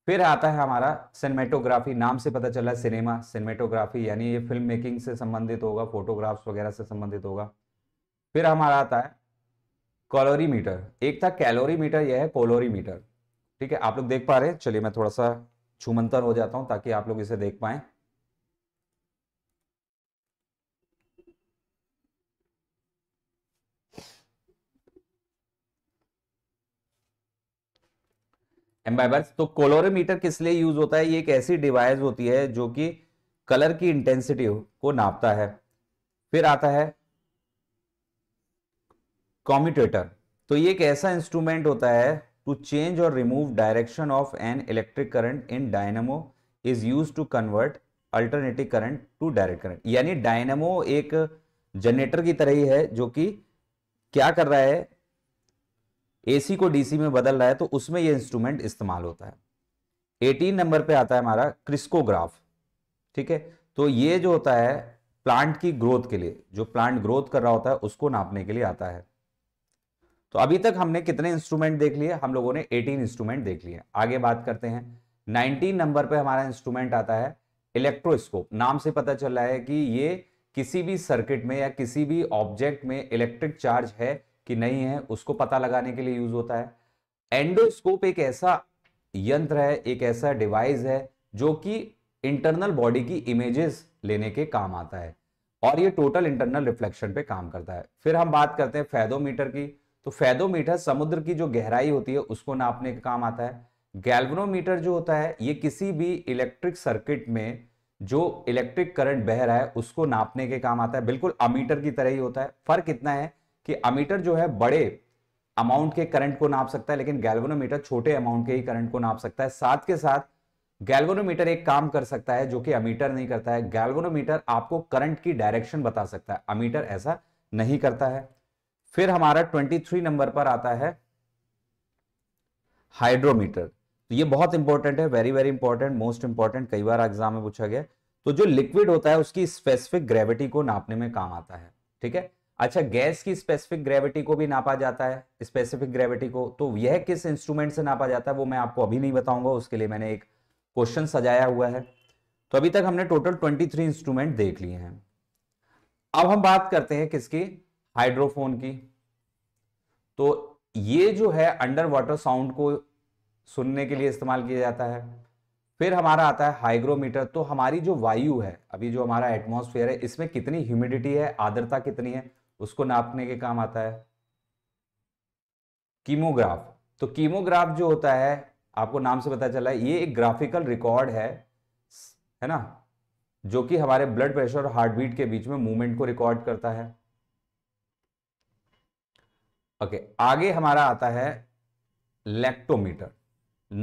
Speaker 1: फिर आता है हमारा सिनेमेटोग्राफी नाम से पता चला है सिनेमा सिनेमेटोग्राफी यानी ये फिल्म मेकिंग से संबंधित होगा फोटोग्राफ्स वगैरह से संबंधित होगा फिर हमारा आता है कॉलोरीमीटर एक था कैलोरी मीटर यह है मीटर ठीक है आप लोग देख पा रहे हैं चलिए मैं थोड़ा सा छुमंतर हो जाता हूं ताकि आप लोग इसे देख पाएं एम्बाइबर्स तो कोलोरीमीटर किस लिए यूज होता है ये एक ऐसी डिवाइस होती है जो कि कलर की इंटेंसिटी को नापता है फिर आता है कॉम्यूटेटर तो ये एक ऐसा इंस्ट्रूमेंट होता है टू चेंज और remove direction of an electric current in dynamo is use to convert alternative current to direct current यानी डायनेमो एक जनरेटर की तरह ही है जो कि क्या कर रहा है एसी को डीसी में बदल रहा है तो उसमें यह इंस्ट्रूमेंट इस्तेमाल होता है एटीन नंबर पे आता है हमारा क्रिस्कोग्राफ ठीक है तो ये जो होता है प्लांट की ग्रोथ के लिए जो प्लांट ग्रोथ कर रहा होता है उसको नापने के लिए आता है तो अभी तक हमने कितने इंस्ट्रूमेंट देख लिए हम लोगों ने 18 इंस्ट्रूमेंट देख लिए आगे बात करते हैं 19 नंबर पे हमारा इंस्ट्रूमेंट आता है इलेक्ट्रोस्कोप नाम से पता चल रहा है कि ये किसी भी सर्किट में या किसी भी ऑब्जेक्ट में इलेक्ट्रिक चार्ज है कि नहीं है उसको पता लगाने के लिए यूज होता है एंडोस्कोप एक ऐसा यंत्र है एक ऐसा डिवाइस है जो कि इंटरनल बॉडी की इमेजेस लेने के काम आता है और ये टोटल इंटरनल रिफ्लेक्शन पे काम करता है फिर हम बात करते हैं फैदोमीटर की तो फैदोमीटर समुद्र की जो गहराई होती है उसको नापने का काम आता है गैल्वनोमीटर जो होता है ये किसी भी इलेक्ट्रिक सर्किट में जो इलेक्ट्रिक करंट बह रहा है उसको नापने के काम आता है बिल्कुल अमीटर की तरह ही होता है फर्क इतना है कि अमीटर जो है बड़े अमाउंट के करंट को नाप सकता है लेकिन गैल्वेनोमीटर छोटे अमाउंट के ही करंट को नाप सकता है साथ के साथ गैल्वेनोमीटर एक काम कर सकता है जो कि अमीटर नहीं करता है गैल्वेनोमीटर आपको करंट की डायरेक्शन बता सकता है अमीटर ऐसा नहीं करता है फिर हमारा 23 नंबर पर आता है हाइड्रोमीटर तो ये बहुत इंपॉर्टेंट है very very important most important कई बार एग्जाम में पूछा गया तो जो लिक्विड होता है उसकी स्पेसिफिक ग्रेविटी को नापने में काम आता है ठीक है अच्छा गैस की स्पेसिफिक ग्रेविटी को भी नापा जाता है स्पेसिफिक ग्रेविटी को तो यह किस इंस्ट्रूमेंट से नापा जाता है वो मैं आपको अभी नहीं बताऊंगा उसके लिए मैंने एक क्वेश्चन सजाया हुआ है तो अभी तक हमने टोटल 23 इंस्ट्रूमेंट देख लिए हैं अब हम बात करते हैं किसकी हाइड्रोफोन की तो ये जो है अंडर वाटर साउंड को सुनने के लिए इस्तेमाल किया जाता है फिर हमारा आता है हाइग्रोमीटर तो हमारी जो वायु है अभी जो हमारा एटमॉस्फेयर है इसमें कितनी ह्यूमिडिटी है आर्द्रता कितनी है उसको नापने के काम आता है कीमोग्राफ तो कीमोग्राफ जो होता है आपको नाम से पता चला है ये एक ग्राफिकल रिकॉर्ड है है ना जो कि हमारे ब्लड प्रेशर और हार्ट बीट के बीच में मूवमेंट को रिकॉर्ड करता है ओके okay, आगे हमारा आता है लैक्टोमीटर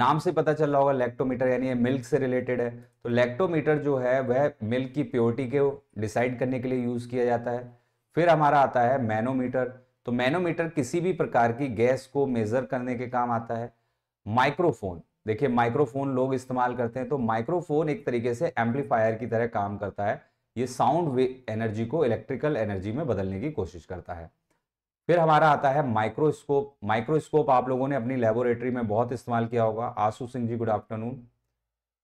Speaker 1: नाम से पता चल रहा होगा लैक्टोमीटर यानी ये मिल्क से रिलेटेड है तो लैक्टोमीटर जो है वह मिल्क की प्योरिटी को डिसाइड करने के लिए यूज किया जाता है फिर हमारा आता है मैनोमीटर तो मैनोमीटर किसी भी प्रकार की गैस को मेजर करने के काम आता है माइक्रोफोन देखिए माइक्रोफोन लोग इस्तेमाल करते हैं तो माइक्रोफोन एक तरीके से एम्पलीफायर की तरह काम करता है ये साउंड एनर्जी को इलेक्ट्रिकल एनर्जी में बदलने की कोशिश करता है फिर हमारा आता है माइक्रोस्कोप माइक्रोस्कोप आप लोगों ने अपनी लेबोरेटरी में बहुत इस्तेमाल किया होगा आशु सिंह जी गुड आफ्टरनून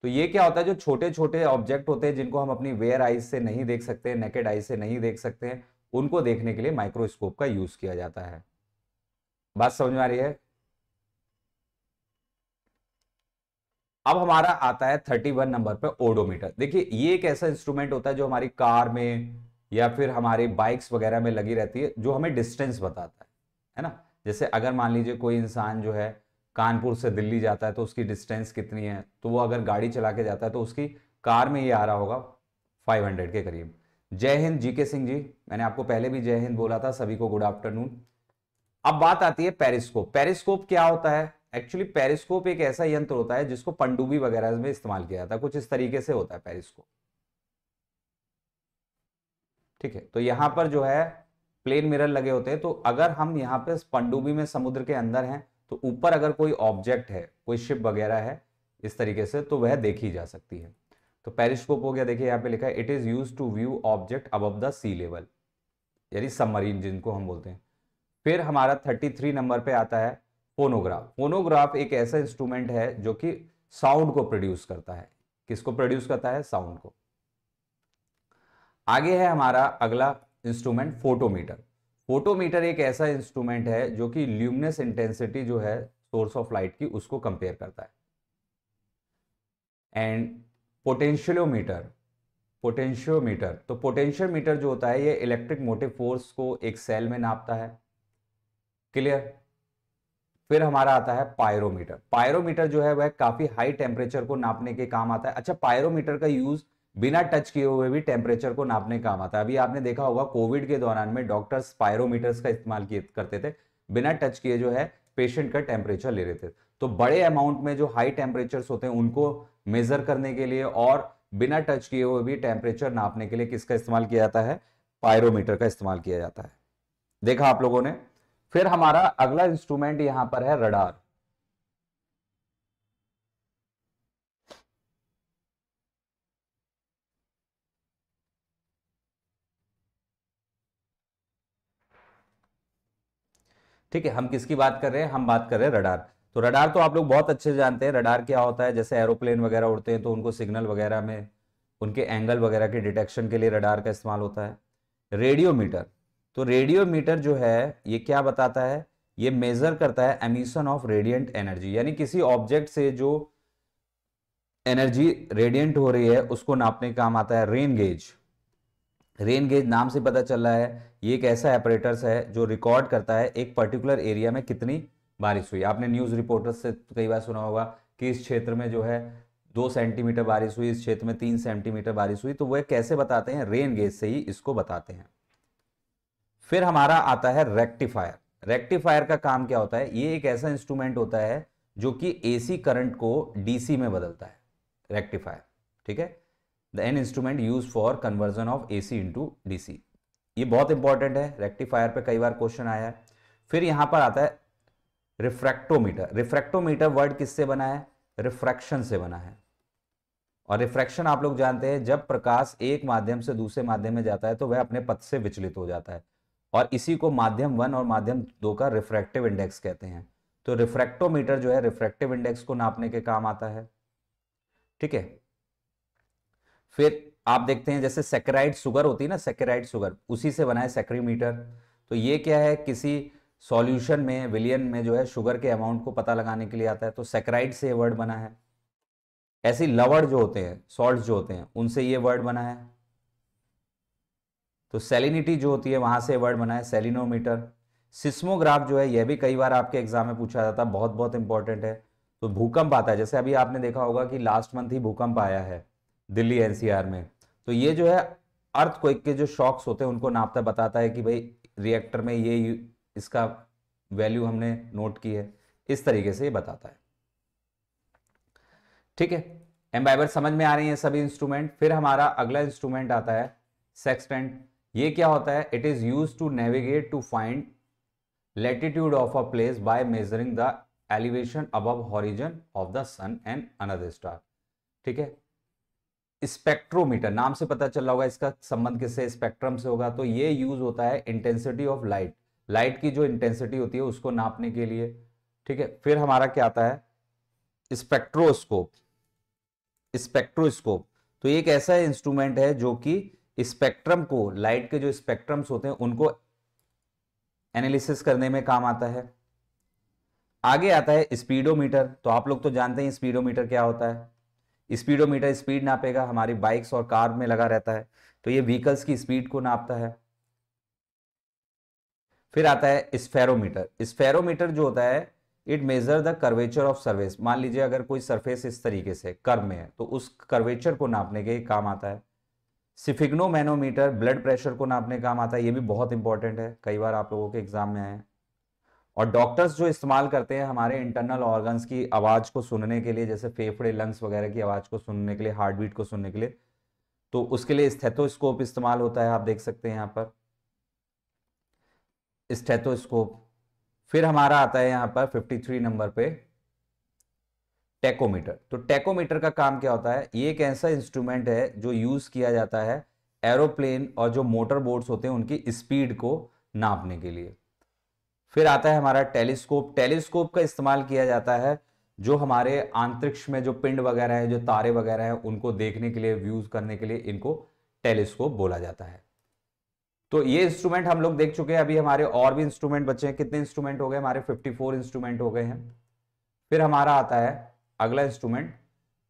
Speaker 1: तो ये क्या होता है जो छोटे छोटे ऑब्जेक्ट होते हैं जिनको हम अपनी वेयर आइज से नहीं देख सकते नेकेड आइज से नहीं देख सकते हैं उनको देखने के लिए माइक्रोस्कोप का यूज किया जाता है बात समझ में आ रही है अब हमारा आता है थर्टी वन नंबर पर ओडोमीटर देखिए ये एक ऐसा इंस्ट्रूमेंट होता है जो हमारी कार में या फिर हमारे बाइक्स वगैरह में लगी रहती है जो हमें डिस्टेंस बताता है है ना जैसे अगर मान लीजिए कोई इंसान जो है कानपुर से दिल्ली जाता है तो उसकी डिस्टेंस कितनी है तो वो अगर गाड़ी चला के जाता है तो उसकी कार में ये आ रहा होगा 500 के करीब जय हिंद जीके सिंह जी मैंने आपको पहले भी जय हिंद बोला था सभी को गुड आफ्टरनून अब बात आती है पेरिस्कोप पेरिस्कोप क्या होता है एक्चुअली पेरिस्कोप एक ऐसा यंत्र होता है जिसको पंडुबी वगैरह में इस्तेमाल किया जाता है कुछ इस तरीके से होता है पेरिस्कोप ठीक है तो यहां पर जो है प्लेन मिरर लगे होते हैं तो अगर हम यहाँ पे पंडुबी में समुद्र के अंदर हैं तो ऊपर अगर कोई ऑब्जेक्ट है कोई शिप वगैरह है इस तरीके से तो वह देखी जा सकती है तो पेरिस्कोप हो गया देखिए यहाँ पे लिखा है it is use to view object above the sea level यानी सबमरीन जिनको हम बोलते हैं फिर हमारा थर्टी थ्री नंबर पे आता है फोनोग्राफ फोनोग्राफ एक ऐसा इंस्ट्रूमेंट है जो कि साउंड को प्रोड्यूस करता है किसको प्रोड्यूस करता है साउंड को आगे है हमारा अगला इंस्ट्रूमेंट फोटोमीटर फोटोमीटर एक ऐसा इंस्ट्रूमेंट है जो कि ल्यूमिनस इंटेंसिटी जो है सोर्स ऑफ लाइट की उसको कंपेयर करता है एंड पोटेंशियोमीटर पोटेंशियोमीटर तो पोटेंशियोमीटर जो होता है ये इलेक्ट्रिक मोटिव फोर्स को एक सेल में नापता है क्लियर फिर हमारा आता है पायरोमीटर पायरोमीटर जो है वह काफी हाई टेम्परेचर को नापने के काम आता है अच्छा पायरोमीटर का यूज बिना टच किए हुए भी टेम्परेचर को नापने काम आता है अभी आपने देखा होगा कोविड के दौरान में डॉक्टर्स पायरोमीटर्स का इस्तेमाल करते थे बिना टच किए जो है पेशेंट का टेम्परेचर ले रहे थे तो बड़े अमाउंट में जो हाई टेम्परेचर्स होते हैं उनको मेजर करने के लिए और बिना टच किए हुए भी टेम्परेचर नापने के लिए किसका इस्तेमाल किया जाता है पायरोमीटर का इस्तेमाल किया जाता है देखा आप लोगों ने फिर हमारा अगला इंस्ट्रूमेंट यहां पर है रडार ठीक है हम किसकी बात कर रहे हैं हम बात कर रहे हैं रडार तो रडार तो आप लोग बहुत अच्छे से जानते हैं रडार क्या होता है जैसे एरोप्लेन वगैरह उड़ते हैं तो उनको सिग्नल वगैरह में उनके एंगल वगैरह के डिटेक्शन के लिए रडार का इस्तेमाल होता है रेडियोमीटर तो रेडियोमीटर जो है ये क्या बताता है ये मेजर करता है एमिशन ऑफ रेडियंट एनर्जी यानी किसी ऑब्जेक्ट से जो एनर्जी रेडियंट हो रही है उसको नापने का काम आता है रेन गेज रेन गेज नाम से पता चल रहा है ये एक ऐसा ऑपरेटर्स है जो रिकॉर्ड करता है एक पर्टिकुलर एरिया में कितनी बारिश हुई आपने न्यूज़ रिपोर्टर्स से तो कई बार सुना होगा कि इस क्षेत्र में जो है दो सेंटीमीटर बारिश हुई इस क्षेत्र में तीन सेंटीमीटर बारिश हुई तो वह कैसे बताते हैं रेन गेज से ही इसको बताते हैं फिर हमारा आता है रेक्टिफायर रेक्टिफायर का काम क्या होता है ये एक ऐसा इंस्ट्रूमेंट होता है जो कि एसी करंट को डीसी में बदलता है रेक्टिफायर ठीक है the an instrument use for conversion of A C into D C ये बहुत इंपॉर्टेंट है रेक्टिफायर पे कई बार क्वेश्चन आया है फिर यहां पर आता है रिफ्रैक्टोमीटर रिफ्रैक्टोमीटर वर्ड किससे बना है रिफ्रैक्शन से बना है और रिफ्रैक्शन आप लोग जानते हैं जब प्रकाश एक माध्यम से दूसरे माध्यम में जाता है तो वह अपने पथ से विचलित हो जाता है और इसी को माध्यम वन और माध्यम दो का रिफ्रैक्टिव इंडेक्स कहते हैं तो रिफ्रैक्टोमीटर जो है रिफ्रैक्टिव इंडेक्स को नापने के काम आता है ठीक है फिर आप देखते हैं जैसे सेक्राइड सुगर होती है ना सेक्राइड सुगर उसी से बना है सेक्रीमीटर तो ये क्या है किसी सॉल्यूशन में विलियन में जो है शुगर के अमाउंट को पता लगाने के लिए आता है तो सेक्राइड से ये वर्ड बना है ऐसी लवर जो होते हैं सॉल्ट जो होते हैं उनसे ये वर्ड बना है तो सेलिनिटी जो होती है वहां से वर्ड बना है सेलिनोमीटर सिस्मोग्राफ जो है यह भी कई बार आपके एग्जाम में पूछा जाता है बहुत बहुत इंपॉर्टेंट है तो भूकंप आता है जैसे अभी आपने देखा होगा कि लास्ट मंथ ही भूकंप आया है दिल्ली एनसीआर में तो ये जो है अर्थ क्विक के जो शॉक्स होते हैं उनको नापता बताता है कि भाई रिएक्टर में ये इसका वैल्यू हमने नोट की है इस तरीके से ये बताता है ठीक है एम्बाइबर समझ में आ रही है सभी इंस्ट्रूमेंट फिर हमारा अगला इंस्ट्रूमेंट आता है सेक्सटेंट ये क्या होता है it is use to navigate to find latitude of a place by measuring the elevation above horizon of the sun and another star ठीक है स्पेक्ट्रोमीटर नाम से पता चल रहा होगा इसका संबंध किससे स्पेक्ट्रम से होगा तो ये यूज होता है इंटेंसिटी ऑफ लाइट लाइट की जो इंटेंसिटी होती है उसको नापने के लिए ठीक है फिर हमारा क्या आता है स्पेक्ट्रोस्कोप स्पेक्ट्रोस्कोप तो एक ऐसा इंस्ट्रूमेंट है जो कि स्पेक्ट्रम को लाइट के जो स्पेक्ट्रम्स होते हैं उनको एनालिसिस करने में काम आता है आगे आता है स्पीडोमीटर तो आप लोग तो जानते हैं स्पीडोमीटर क्या होता है स्पीडोमीटर स्पीड नापेगा हमारी बाइक्स और कार में लगा रहता है तो ये व्हीकल्स की स्पीड को नापता है फिर आता है स्फेरोमीटर स्फेरोमीटर जो होता है it measure the curvature of surface मान लीजिए अगर कोई सरफेस इस तरीके से कर्व में है तो उस कर्वेचर को नापने के काम आता है सिफिग्नोमैनोमीटर ब्लड प्रेशर को नापने काम आता है ये भी बहुत इंपॉर्टेंट है कई बार आप लोगों के एग्जाम में आए और डॉक्टर्स जो इस्तेमाल करते हैं हमारे इंटरनल ऑर्गन्स की आवाज़ को सुनने के लिए जैसे फेफड़े लंग्स वगैरह की आवाज़ को सुनने के लिए हार्ट बीट को सुनने के लिए तो उसके लिए स्थेथोस्कोप इस्तेमाल होता है आप देख सकते हैं यहाँ पर स्टेथोस्कोप फिर हमारा आता है यहां पर 53 नंबर पे टेकोमीटर तो टेकोमीटर का काम क्या होता है ये एक ऐसा इंस्ट्रूमेंट है जो यूज किया जाता है एरोप्लेन और जो मोटर बोट्स होते हैं उनकी स्पीड को नापने के लिए फिर आता है हमारा टेलीस्कोप टेलीस्कोप का इस्तेमाल किया जाता है जो हमारे अंतरिक्ष में जो पिंड वगैरह है जो तारे वगैरह हैं उनको देखने के लिए व्यूज करने के लिए इनको टेलीस्कोप बोला जाता है तो ये इंस्ट्रूमेंट हम लोग देख चुके हैं अभी हमारे और भी इंस्ट्रूमेंट बचे हैं कितने इंस्ट्रूमेंट हो गए हमारे 54 इंस्ट्रूमेंट हो गए हैं फिर हमारा आता है अगला इंस्ट्रूमेंट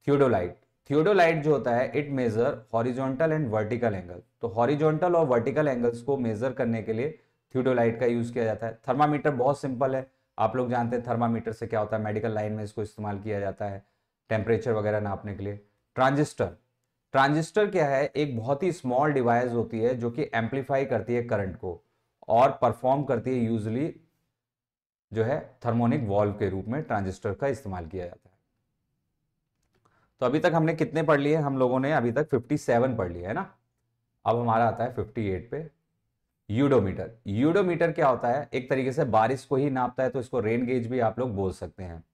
Speaker 1: थियोडोलाइट थियोडोलाइट जो होता है it measure horizontal and vertical angle तो हॉरिजॉन्टल और वर्टिकल एंगल्स को मेजर करने के लिए थियोडोलाइट का यूज किया जाता है थर्मामीटर बहुत सिंपल है आप लोग जानते हैं थर्मामीटर से क्या होता है मेडिकल लाइन में इसको इस्तेमाल किया जाता है टेम्परेचर वगैरह नापने के लिए ट्रांजिस्टर ट्रांजिस्टर क्या है एक बहुत ही स्मॉल डिवाइस होती है जो कि एम्पलीफाई करती है करंट को और परफॉर्म करती है यूजली जो है थर्मोनिक वॉल्व के रूप में ट्रांजिस्टर का इस्तेमाल किया जाता है तो अभी तक हमने कितने पढ़ लिए हम लोगों ने अभी तक 57 पढ़ लिया है ना अब हमारा आता है 58 पे यूडोमीटर यूडोमीटर क्या होता है एक तरीके से बारिश को ही नापता है तो इसको रेन गेज भी आप लोग बोल सकते हैं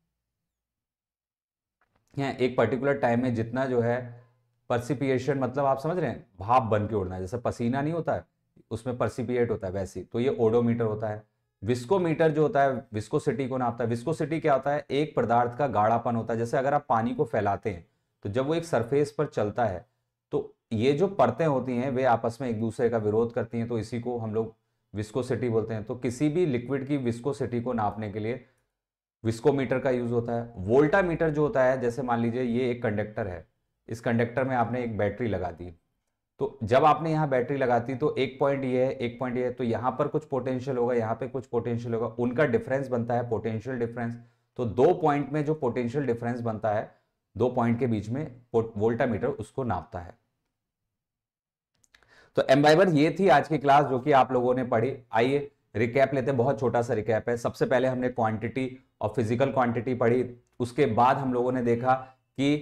Speaker 1: एक पर्टिकुलर टाइम में जितना जो है परसिपिएशन मतलब आप समझ रहे हैं भाप बन के उड़ना है जैसे पसीना नहीं होता है उसमें परसिपिएट होता है वैसे तो ये ओडोमीटर होता है विस्कोमीटर जो होता है विस्कोसिटी को नापता है विस्कोसिटी क्या होता है एक पदार्थ का गाढ़ापन होता है जैसे अगर आप पानी को फैलाते हैं तो जब वो एक सरफेस पर चलता है तो ये जो परतें होती हैं वे आपस में एक दूसरे का विरोध करती हैं तो इसी को हम लोग विस्कोसिटी बोलते हैं तो किसी भी लिक्विड की विस्कोसिटी को नापने के लिए विस्कोमीटर का यूज होता है वोल्टामीटर जो होता है जैसे मान लीजिए ये एक कंडक्टर है इस कंडक्टर में आपने एक बैटरी लगा दी तो जब आपने यहाँ बैटरी लगाती तो एक पॉइंट ये है एक पॉइंट ये है तो यहाँ पर कुछ पोटेंशियल होगा यहाँ पे कुछ पोटेंशियल होगा उनका डिफरेंस बनता है पोटेंशियल डिफरेंस तो दो पॉइंट में जो पोटेंशियल डिफरेंस बनता है दो पॉइंट के बीच में वोल्टामीटर उसको नापता है तो एम्बाइबर ये थी आज की क्लास जो कि आप लोगों ने पढ़ी आइए रिकैप लेते हैं बहुत छोटा सा रिकैप है सबसे पहले हमने क्वांटिटी और फिजिकल क्वांटिटी पढ़ी उसके बाद हम लोगों ने देखा कि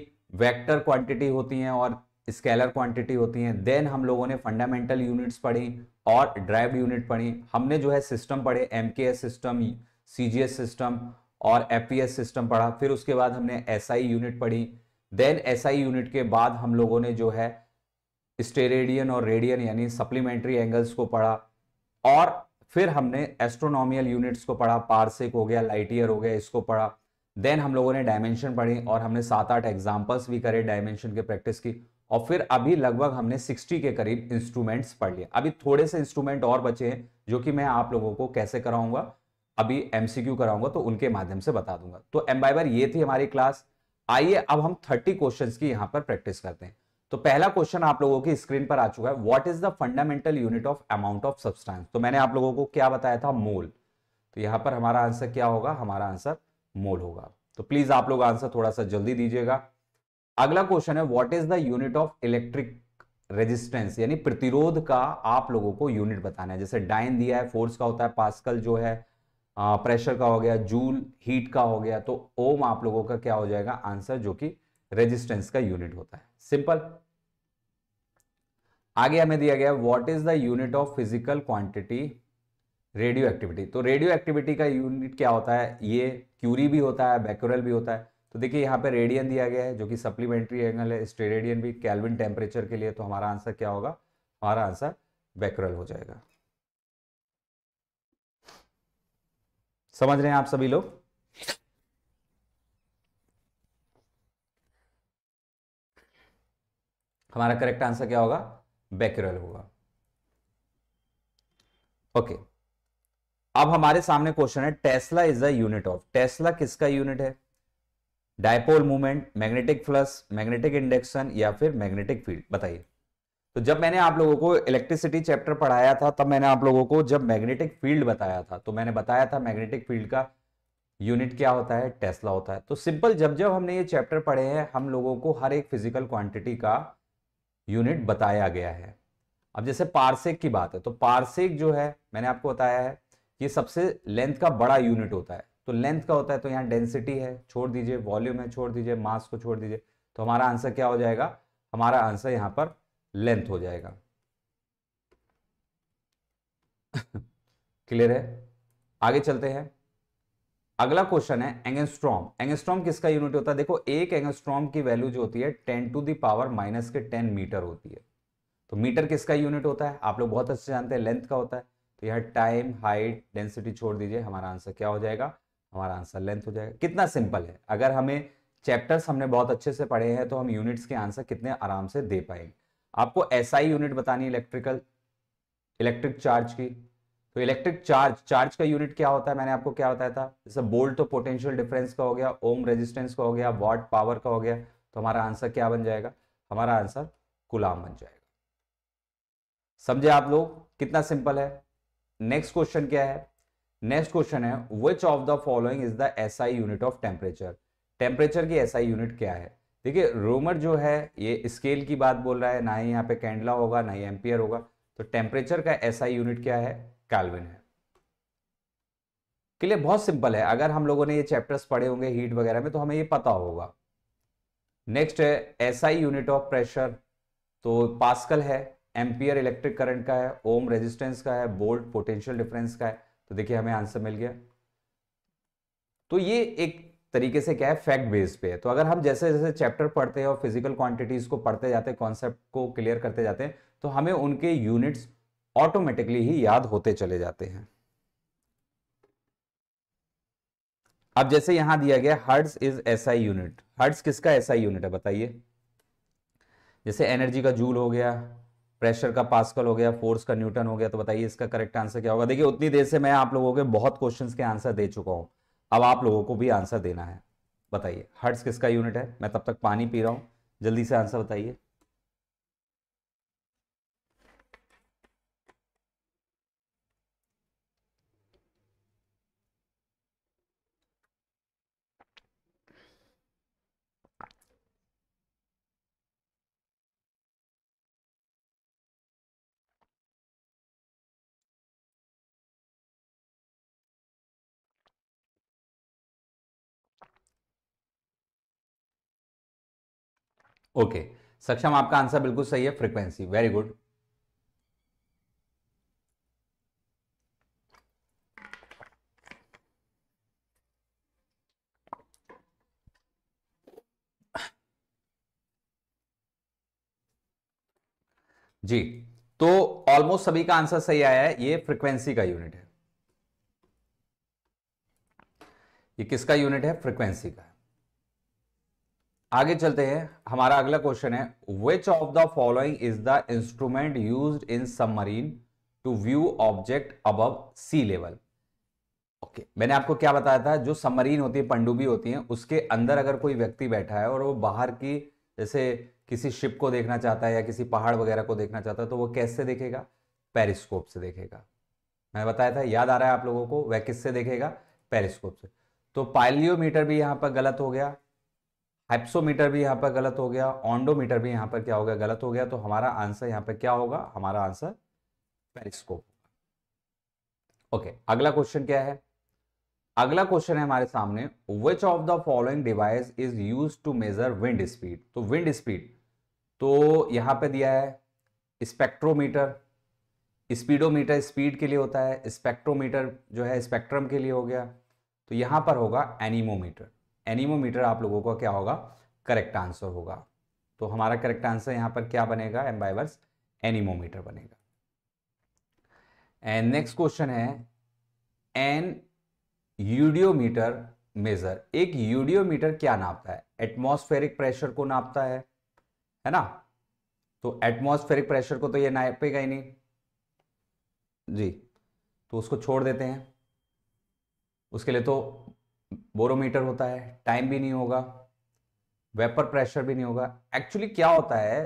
Speaker 1: वेक्टर क्वांटिटी होती हैं और स्केलर क्वांटिटी होती हैं देन हम लोगों ने फंडामेंटल यूनिट्स पढ़ी और ड्राइव यूनिट पढ़ी हमने जो है सिस्टम पढ़े एम सिस्टम सी सिस्टम और एफ सिस्टम पढ़ा फिर उसके बाद हमने एस यूनिट पढ़ी देन एस यूनिट के बाद हम लोगों ने जो है स्टेरेडियन और रेडियन यानी सप्लीमेंट्री एंगल्स को पढ़ा और फिर हमने एस्ट्रोनॉमियल यूनिट्स को पढ़ा पार्सिक हो गया लाइटियर हो गया इसको पढ़ा देन हम लोगों ने डायमेंशन पढ़ी और हमने सात आठ एग्जाम्पल्स भी करे डायमेंशन के प्रैक्टिस की और फिर अभी लगभग हमने 60 के करीब इंस्ट्रूमेंट्स पढ़ लिए अभी थोड़े से इंस्ट्रूमेंट और बचे हैं जो कि मैं आप लोगों को कैसे कराऊंगा अभी एमसीक्यू कराऊंगा तो उनके माध्यम से बता दूंगा तो एम्बाइबर ये थी हमारी क्लास आइए अब हम 30 क्वेश्चंस की यहाँ पर प्रैक्टिस करते हैं तो पहला क्वेश्चन आप लोगों की स्क्रीन पर आ चुका है what is the fundamental unit of amount of substance तो मैंने आप लोगों को क्या बताया था मोल तो यहाँ पर हमारा आंसर क्या होगा हमारा आंसर मोल होगा तो प्लीज आप लोग आंसर थोड़ा सा जल्दी दीजिएगा अगला क्वेश्चन है what is the unit of electric resistance यानी प्रतिरोध का आप लोगों को यूनिट बताना है जैसे डाइन दिया है फोर्स का होता है पास्कल जो है प्रेशर का हो गया जूल हीट का हो गया तो ओम आप लोगों का क्या हो जाएगा आंसर जो कि रेजिस्टेंस का यूनिट होता है सिंपल आगे हमें दिया गया what is the unit of physical quantity radioactivity तो रेडियो एक्टिविटी का यूनिट क्या होता है ये क्यूरी भी होता है बैक्यूरल भी होता है तो देखिए यहाँ पे रेडियन दिया गया है जो कि सप्लीमेंट्री एंगल है स्टेरेडियन भी कैलविन टेम्परेचर के लिए तो हमारा आंसर क्या होगा हमारा आंसर बैक्यूरल हो जाएगा समझ रहे हैं आप सभी लोग हमारा करेक्ट आंसर क्या होगा बैक्यूरल होगा ओके okay. अब हमारे सामने क्वेश्चन है tesla is a unit of tesla किसका यूनिट है dipole movement magnetic flux magnetic induction या फिर मैग्नेटिक फील्ड बताइए तो जब मैंने आप लोगों को इलेक्ट्रिसिटी चैप्टर पढ़ाया था तब मैंने आप लोगों को जब मैग्नेटिक फील्ड बताया था तो मैंने बताया था मैग्नेटिक फील्ड का यूनिट क्या होता है टेस्ला होता है तो सिंपल जब जब हमने ये चैप्टर पढ़े हैं हम लोगों को हर एक फिजिकल क्वांटिटी का यूनिट बताया गया है अब जैसे पार्सेक की बात है तो पार्सेक जो है मैंने आपको बताया है ये सबसे लेंथ का बड़ा यूनिट होता है तो लेंथ का होता है तो यहाँ डेंसिटी है छोड़ दीजिए वॉल्यूम है छोड़ दीजिए मास को छोड़ दीजिए तो हमारा आंसर क्या हो जाएगा हमारा आंसर यहाँ पर लेंथ हो जाएगा क्लियर है आगे चलते हैं अगला क्वेश्चन है एंगेस्ट्रॉम एंगेस्ट्रॉम किसका यूनिट होता है देखो एक एंगस्ट्रॉम की वैल्यू जो होती है टेन टू दावर माइनस के टेन मीटर होती है तो मीटर किसका यूनिट होता है आप लोग बहुत अच्छे जानते हैं लेंथ का होता है तो यहाँ टाइम हाइट डेंसिटी छोड़ दीजिए हमारा आंसर क्या हो जाएगा हमारा आंसर लेंथ हो जाएगा कितना सिंपल है अगर हमें चैप्टर्स हमने बहुत अच्छे से पढ़े हैं तो हम यूनिट्स के आंसर कितने आराम से दे पाएंगे आपको एसआई यूनिट बतानी इलेक्ट्रिकल इलेक्ट्रिक चार्ज की तो इलेक्ट्रिक चार्ज चार्ज का यूनिट क्या होता है मैंने आपको क्या बताया था जैसे बोल्ट तो पोटेंशियल डिफरेंस का हो गया ओम रेजिस्टेंस का हो गया वॉट पावर का हो गया तो हमारा आंसर क्या बन जाएगा हमारा आंसर गुलाम बन जाएगा समझे आप लोग कितना सिंपल है नेक्स्ट क्वेश्चन क्या है नेक्स्ट क्वेश्चन है which of the following is the S I unit of temperature temperature की एस आई यूनिट क्या है देखिए रोमर जो है ये स्केल की बात बोल रहा है ना ही यहाँ पे कैंडला होगा ना ही एम्पियर होगा तो टेम्परेचर का एस आई यूनिट क्या है कैलविन है के लिए बहुत सिंपल है अगर हम लोगों ने ये चैप्टर्स पढ़े होंगे हीट वगैरह में तो हमें ये पता होगा नेक्स्ट है S I unit of pressure तो पास्कल है एम्पियर इलेक्ट्रिक करंट का है ओम रेजिस्टेंस का है बोल्ट पोटेंशियल डिफरेंस का है तो देखिए हमें आंसर मिल गया तो ये एक तरीके से क्या है फैक्ट बेस पे है तो अगर हम जैसे जैसे चैप्टर पढ़ते हैं और फिजिकल क्वांटिटीज को पढ़ते जाते हैं कॉन्सेप्ट को क्लियर करते जाते हैं तो हमें उनके यूनिट्स ऑटोमेटिकली ही याद होते चले जाते हैं अब जैसे यहां दिया गया hertz is SI unit hertz किसका एसआई यूनिट है बताइए जैसे एनर्जी का जूल हो गया प्रेशर का पास्कल हो गया फोर्स का न्यूटन हो गया तो बताइए इसका करेक्ट आंसर क्या होगा देखिए उतनी देर से मैं आप लोगों के बहुत क्वेश्चन के आंसर दे चुका हूँ अब आप लोगों को भी आंसर देना है बताइए हर्ट्स किसका यूनिट है मैं तब तक पानी पी रहा हूँ जल्दी से आंसर बताइए ओके सक्षम आपका आंसर बिल्कुल सही है फ्रीक्वेंसी वेरी गुड जी तो ऑलमोस्ट सभी का आंसर सही आया है ये फ्रीक्वेंसी का यूनिट है ये किसका यूनिट है फ्रीक्वेंसी का आगे चलते हैं हमारा अगला क्वेश्चन है which of the following is the instrument use in submarine to view object above sea level okay मैंने आपको क्या बताया था जो सबमरीन होती है पंडुबी होती है उसके अंदर अगर कोई व्यक्ति बैठा है और वो बाहर की जैसे किसी शिप को देखना चाहता है या किसी पहाड़ वगैरह को देखना चाहता है तो वो कैसे देखेगा पेरिस्कोप से देखेगा मैंने बताया था याद आ रहा है आप लोगों को वह किससे देखेगा पेरिस्कोप से तो पाइलियोमीटर भी यहाँ पर गलत हो गया हाइप्सोमीटर भी यहाँ पर गलत हो गया ऑन्डोमीटर भी यहाँ पर क्या हो गया गलत हो गया तो हमारा आंसर यहाँ पर क्या होगा हमारा आंसर पेरिस्कोप ओके okay, अगला क्वेश्चन क्या है अगला क्वेश्चन है हमारे सामने which of the following device is use to measure wind speed तो विंड स्पीड तो यहां पे दिया है स्पेक्ट्रोमीटर स्पीडोमीटर स्पीड के लिए होता है स्पेक्ट्रोमीटर जो है स्पेक्ट्रम के लिए हो गया तो यहां पर होगा एनिमोमीटर एनीमोमीटर आप लोगों का क्या होगा करेक्ट आंसर होगा तो हमारा करेक्ट आंसर यहां पर क्या बनेगा एम्बाइवर्स एनीमोमीटर बनेगा एंड नेक्स्ट क्वेश्चन है एन यूडियोमीटर मेजर एक यूडियोमीटर क्या नापता है एटमोस्फेरिक प्रेशर को नापता है है ना तो एटमोस्फेरिक प्रेशर को तो ये नापेगा ही नहीं जी तो उसको छोड़ देते हैं उसके लिए तो बोरोमीटर होता है टाइम भी नहीं होगा वेपर प्रेशर भी नहीं होगा एक्चुअली क्या होता है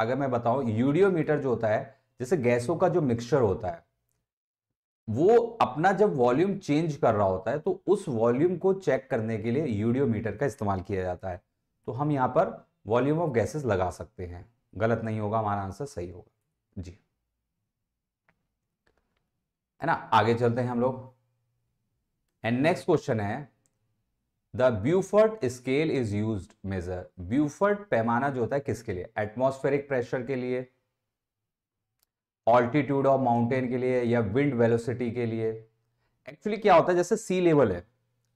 Speaker 1: अगर मैं बताऊं यूडियोमीटर जो होता है जैसे गैसों का जो मिक्सचर होता है वो अपना जब वॉल्यूम चेंज कर रहा होता है तो उस वॉल्यूम को चेक करने के लिए यूडियोमीटर का इस्तेमाल किया जाता है तो हम यहाँ पर वॉल्यूम ऑफ गैसेस लगा सकते हैं गलत नहीं होगा हमारा आंसर सही होगा जी है ना आगे चलते हैं हम लोग एंड नेक्स्ट क्वेश्चन है the Beaufort scale is use measure Beaufort पैमाना जो होता है किसके लिए एटमोस्फेरिक प्रेशर के लिए ऑल्टीट्यूड ऑफ माउंटेन के लिए या विंड वेलोसिटी के लिए एक्चुअली क्या होता है जैसे सी लेवल है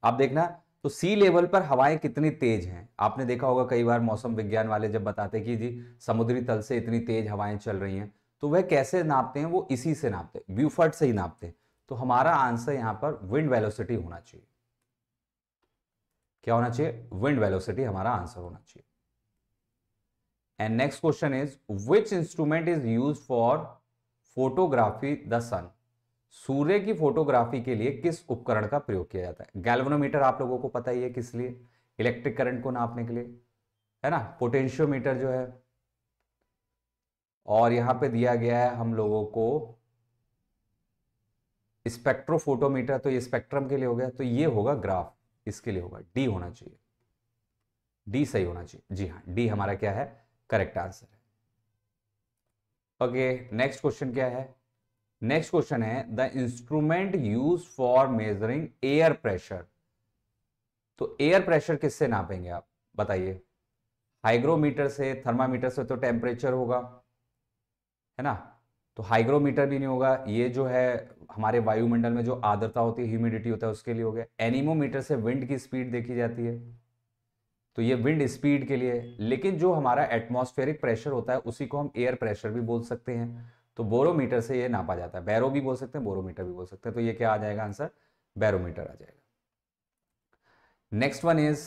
Speaker 1: आप देखना तो सी लेवल पर हवाएं कितनी तेज हैं आपने देखा होगा कई बार मौसम विज्ञान वाले जब बताते कि जी समुद्री तल से इतनी तेज हवाएं चल रही हैं तो वह कैसे नापते हैं वो इसी से नापते हैं ब्यूफर्ट से ही नापते हैं तो हमारा आंसर यहाँ पर विंड वेलोसिटी होना चाहिए क्या होना चाहिए विंड वेलोसिटी हमारा आंसर होना चाहिए and next question is which instrument is use for photography the sun सूर्य की फोटोग्राफी के लिए किस उपकरण का प्रयोग किया जाता है गैल्वनोमीटर आप लोगों को पता ही है किस लिए इलेक्ट्रिक करंट को नापने के लिए है ना पोटेंशियोमीटर जो है और यहां पे दिया गया है हम लोगों को स्पेक्ट्रोफोटोमीटर तो ये स्पेक्ट्रम के लिए हो गया तो ये होगा ग्राफ इसके लिए होगा डी होना चाहिए डी सही होना चाहिए जी हाँ डी हमारा क्या है करेक्ट आंसर है ओके नेक्स्ट क्वेश्चन क्या है नेक्स्ट क्वेश्चन है the instrument use for measuring air pressure तो एयर प्रेशर किससे नापेंगे आप बताइए हाइग्रोमीटर से थर्मामीटर से तो टेम्परेचर होगा है ना तो हाइग्रोमीटर भी नहीं होगा ये जो है हमारे वायुमंडल में जो आदरता होती है ह्यूमिडिटी होता है उसके लिए हो गया एनिमोमीटर से विंड की स्पीड देखी जाती है तो ये विंड स्पीड के लिए लेकिन जो हमारा एटमोस्फेरिक प्रेशर होता है उसी को हम एयर प्रेशर भी बोल सकते हैं तो बोरोमीटर से ये नापा जाता है बैरो भी बोल सकते हैं बोरोमीटर भी बोल सकते हैं तो ये क्या आ जाएगा आंसर बैरोमीटर आ जाएगा next one is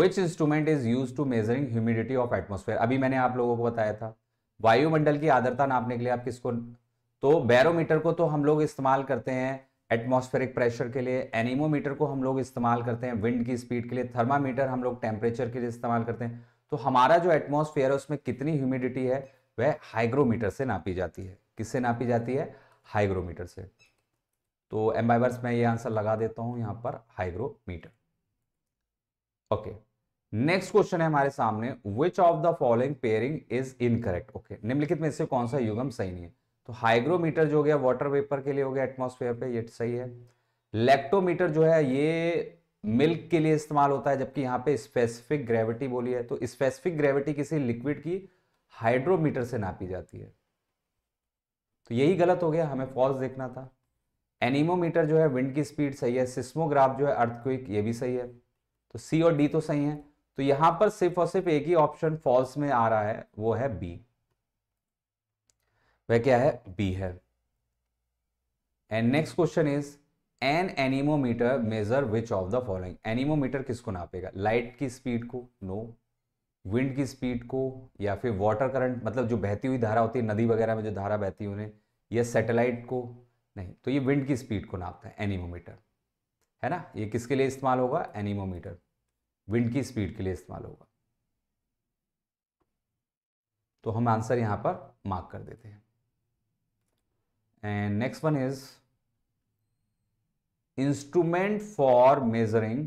Speaker 1: which instrument is use to measuring humidity of atmosphere अभी मैंने आप लोगों को बताया था वायुमंडल की आदरता नापने के लिए आप किसको तो बैरोमीटर को तो हम लोग इस्तेमाल करते हैं एटमॉस्फेरिक प्रेशर के लिए एनीमोमीटर को हम लोग इस्तेमाल करते हैं विंड की स्पीड के लिए थर्मामीटर हम लोग टेम्परेचर के लिए इस्तेमाल करते हैं तो हमारा जो एटमॉस्फेयर है उसमें कितनी ह्यूमिडिटी है वह हाइग्रोमीटर से नापी जाती है किससे नापी जाती है हाइग्रोमीटर से तो एम्बाइवर्स मैं ये आंसर लगा देता हूं यहां पर हाइग्रोमीटर ओके नेक्स्ट क्वेश्चन है हमारे सामने which of the following pairing is incorrect okay निम्नलिखित में से कौन सा युगम सही नहीं है तो हाइग्रोमीटर जो हो गया वाटर वेपर के लिए हो गया एटमोसफेयर पे ये सही है लेक्टोमीटर जो है ये मिल्क के लिए इस्तेमाल होता है जबकि यहाँ पे स्पेसिफिक ग्रेविटी बोली है तो स्पेसिफिक ग्रेविटी किसी लिक्विड की हाइड्रोमीटर से नापी जाती है तो यही गलत हो गया हमें फॉल्स देखना था एनिमोमीटर जो है विंड की स्पीड सही है सिस्मोग्राफ जो है अर्थक्विक ये भी सही है तो सी और डी तो सही है तो यहां पर सिर्फ और सिर्फ एक ही ऑप्शन फॉल्स में आ रहा है वो है बी वह क्या है बी है and next question is an anemometer measure which of the following anemometer किसको नापेगा लाइट की स्पीड को नो विंड की स्पीड को या फिर वाटर करंट मतलब जो बहती हुई धारा होती है नदी वगैरह में जो धारा बहती है उन्हें या सैटेलाइट को नहीं तो ये विंड की स्पीड को नापता है एनिमोमीटर है ना ये किसके लिए इस्तेमाल होगा एनिमोमीटर विंड की स्पीड के लिए इस्तेमाल होगा तो हम आंसर यहां पर मार्क कर देते हैं and next one is instrument for measuring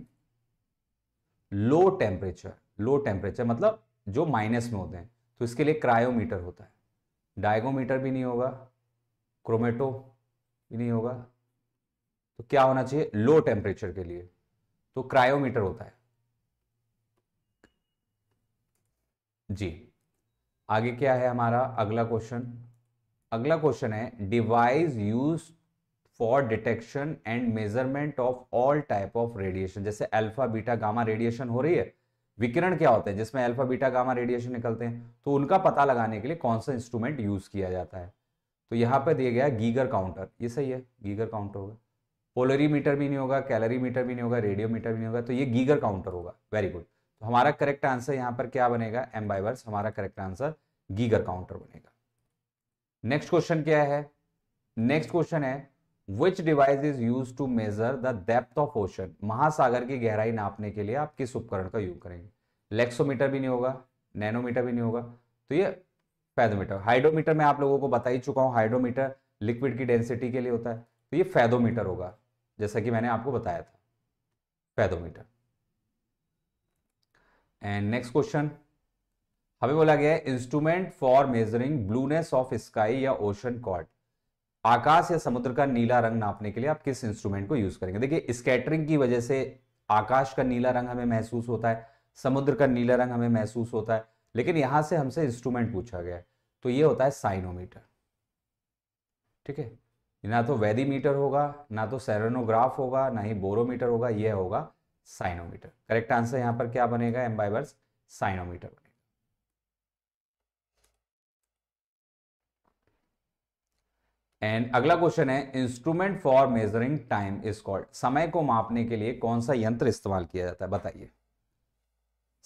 Speaker 1: low temperature low temperature मतलब जो माइनस में होते हैं तो इसके लिए क्रायोमीटर होता है डायगोमीटर भी नहीं होगा क्रोमेटो भी नहीं होगा तो क्या होना चाहिए लो टेम्परेचर के लिए तो क्रायोमीटर होता है जी आगे क्या है हमारा अगला क्वेश्चन अगला क्वेश्चन है device use for detection and measurement of all type of radiation जैसे अल्फा बीटा गामा रेडिएशन हो रही है विकिरण क्या होता है जिसमें अल्फा बीटा गामा रेडिएशन निकलते हैं तो उनका पता लगाने के लिए कौन सा इंस्ट्रूमेंट यूज किया जाता है तो यहाँ पर दिया गया गीगर काउंटर ये सही है गीगर काउंटर होगा पोलरी मीटर भी नहीं होगा कैलरी मीटर भी नहीं होगा रेडियो मीटर भी नहीं होगा तो ये गीगर काउंटर होगा वेरी गुड तो हमारा करेक्ट हाँ। आंसर यहाँ पर क्या बनेगा एम बाइवर्स हमारा करेक्ट आंसर गीगर काउंटर बनेगा नेक्स्ट क्वेश्चन क्या है नेक्स्ट क्वेश्चन है which device is use to measure the depth of ocean महासागर की गहराई नापने के लिए आप किस उपकरण का यूज करेंगे लेक्सोमीटर भी नहीं होगा नैनोमीटर भी नहीं होगा तो ये फैदोमीटर हाइड्रोमीटर मैं आप लोगों को बता ही चुका हूँ हाइड्रोमीटर लिक्विड की डेंसिटी के लिए होता है तो ये फैदोमीटर होगा जैसा कि मैंने आपको बताया था फैदोमीटर एंड नेक्स्ट क्वेश्चन हमें बोला गया है instrument for measuring blueness of sky या ओशन कॉर्ड आकाश या समुद्र का नीला रंग नापने के लिए आप किस इंस्ट्रूमेंट को यूज करेंगे देखिए स्केटरिंग की वजह से आकाश का नीला रंग हमें महसूस होता है समुद्र का नीला रंग हमें महसूस होता है लेकिन यहां से हमसे इंस्ट्रूमेंट पूछा गया है तो ये होता है साइनोमीटर ठीक है ना तो वैदी मीटर होगा ना तो सेरोनोग्राफ होगा ना ही बोरोमीटर होगा यह होगा साइनोमीटर करेक्ट आंसर यहां पर क्या बनेगा एम बाई वर्स साइनोमीटर बनेगा एंड अगला क्वेश्चन है instrument for measuring time is called समय को मापने के लिए कौन सा यंत्र इस्तेमाल किया जाता है बताइए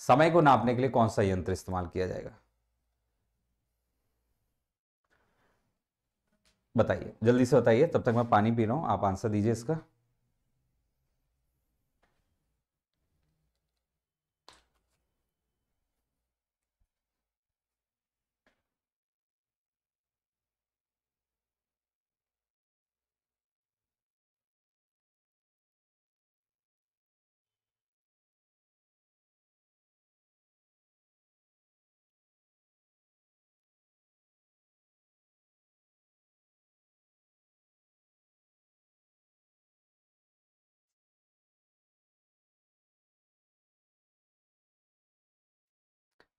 Speaker 1: समय को नापने के लिए कौन सा यंत्र इस्तेमाल किया जाएगा बताइए जल्दी से बताइए तब तक मैं पानी पी रहा हूं आप आंसर दीजिए इसका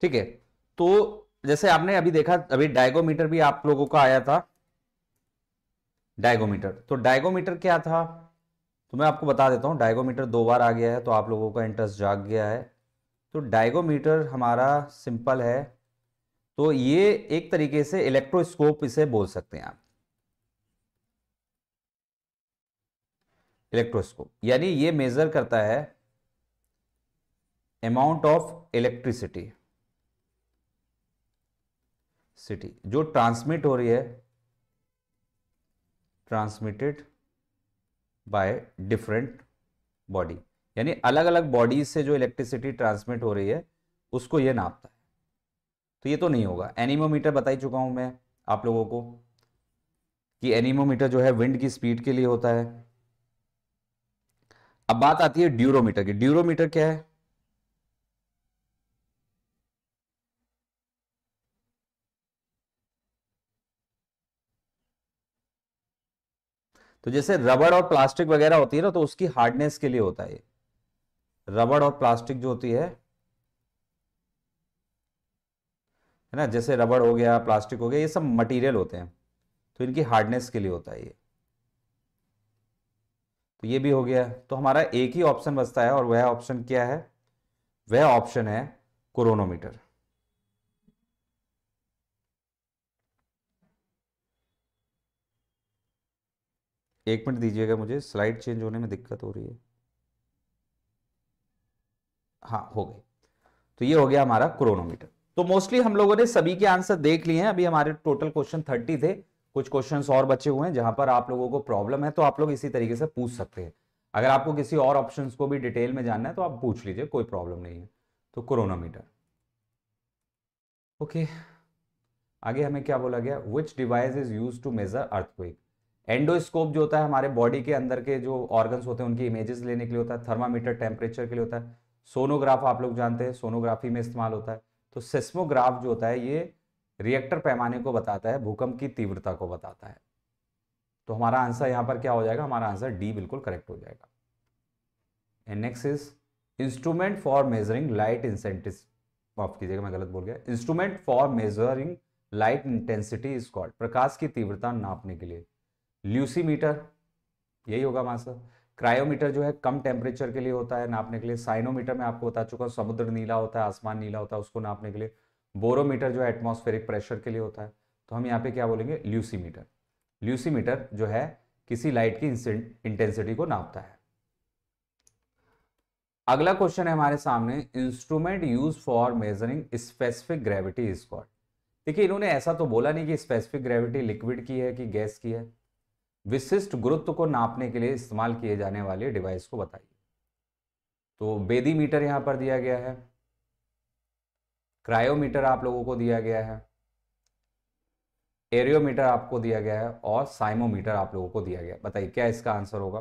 Speaker 1: ठीक है तो जैसे आपने अभी देखा अभी डायगोमीटर भी आप लोगों का आया था डायगोमीटर तो डायगोमीटर क्या था तो मैं आपको बता देता हूं डायगोमीटर दो बार आ गया है तो आप लोगों का इंटरेस्ट जाग गया है तो डायगोमीटर हमारा सिंपल है तो ये एक तरीके से इलेक्ट्रोस्कोप इसे बोल सकते हैं आप इलेक्ट्रोस्कोप यानी ये मेजर करता है अमाउंट ऑफ इलेक्ट्रिसिटी सिटी जो ट्रांसमिट हो रही है ट्रांसमिटेड बाय डिफरेंट बॉडी यानी अलग अलग बॉडीज से जो इलेक्ट्रिसिटी ट्रांसमिट हो रही है उसको ये नापता है तो ये तो नहीं होगा एनिमोमीटर बताई चुका हूं मैं आप लोगों को कि एनिमोमीटर जो है विंड की स्पीड के लिए होता है अब बात आती है ड्यूरोमीटर की ड्यूरोमीटर क्या है तो जैसे रबड़ और प्लास्टिक वगैरह होती है ना तो उसकी हार्डनेस के लिए होता है रबड़ और प्लास्टिक जो होती है है ना जैसे रबड़ हो गया प्लास्टिक हो गया ये सब मटेरियल होते हैं तो इनकी हार्डनेस के लिए होता है ये तो ये भी हो गया तो हमारा एक ही ऑप्शन बचता है और वह ऑप्शन क्या है वह ऑप्शन है कोरोनोमीटर एक मिनट दीजिएगा मुझे स्लाइड चेंज होने में दिक्कत हो रही है हाँ हो गई तो ये हो गया हमारा क्रोनोमीटर तो मोस्टली हम लोगों ने सभी के आंसर देख लिए हैं अभी हमारे टोटल क्वेश्चन थर्टी थे कुछ क्वेश्चंस और बचे हुए हैं जहां पर आप लोगों को प्रॉब्लम है तो आप लोग इसी तरीके से पूछ सकते हैं अगर आपको किसी और ऑप्शन को भी डिटेल में जानना है तो आप पूछ लीजिए कोई प्रॉब्लम नहीं है तो कोरोनामीटर ओके okay. आगे हमें क्या बोला गया which device is use to measure earthquake endoscope जो होता है हमारे बॉडी के अंदर के जो ऑर्गन्स होते हैं उनकी इमेजेस लेने के लिए होता है थर्मामीटर टेम्परेचर के लिए होता है सोनोग्राफ आप लोग जानते हैं सोनोग्राफी में इस्तेमाल होता है तो सिस्मोग्राफ जो होता है ये रिएक्टर पैमाने को बताता है भूकंप की तीव्रता को बताता है तो हमारा आंसर यहाँ पर क्या हो जाएगा हमारा आंसर डी बिल्कुल करेक्ट हो जाएगा and next is instrument for measuring light इंसेंटिस माफ कीजिएगा मैं गलत बोल गया instrument for measuring light intensity is called प्रकाश की तीव्रता नापने के लिए ल्यूसीमीटर यही होगा आंसर क्रायोमीटर जो है कम टेम्परेचर के लिए होता है नापने के लिए साइनोमीटर में आपको बता चुका समुद्र नीला होता है आसमान नीला होता है उसको नापने के लिए बोरोमीटर जो है एटमोस्फेरिक प्रेशर के लिए होता है तो हम यहाँ पे क्या बोलेंगे ल्यूसीमीटर ल्यूसीमीटर जो है किसी लाइट की इंटेंसिटी को नापता है अगला क्वेश्चन है हमारे सामने instrument use for measuring specific gravity is called देखिए इन्होंने ऐसा तो बोला नहीं कि स्पेसिफिक ग्रेविटी लिक्विड की है कि गैस की है विशिष्ट गुरुत्व को नापने के लिए इस्तेमाल किए जाने वाले डिवाइस को बताइए तो बेदी मीटर यहां पर दिया गया है क्रायोमीटर आप लोगों को दिया गया है एरियोमीटर आपको दिया गया है और साइमोमीटर आप लोगों को दिया गया है बताइए क्या इसका आंसर होगा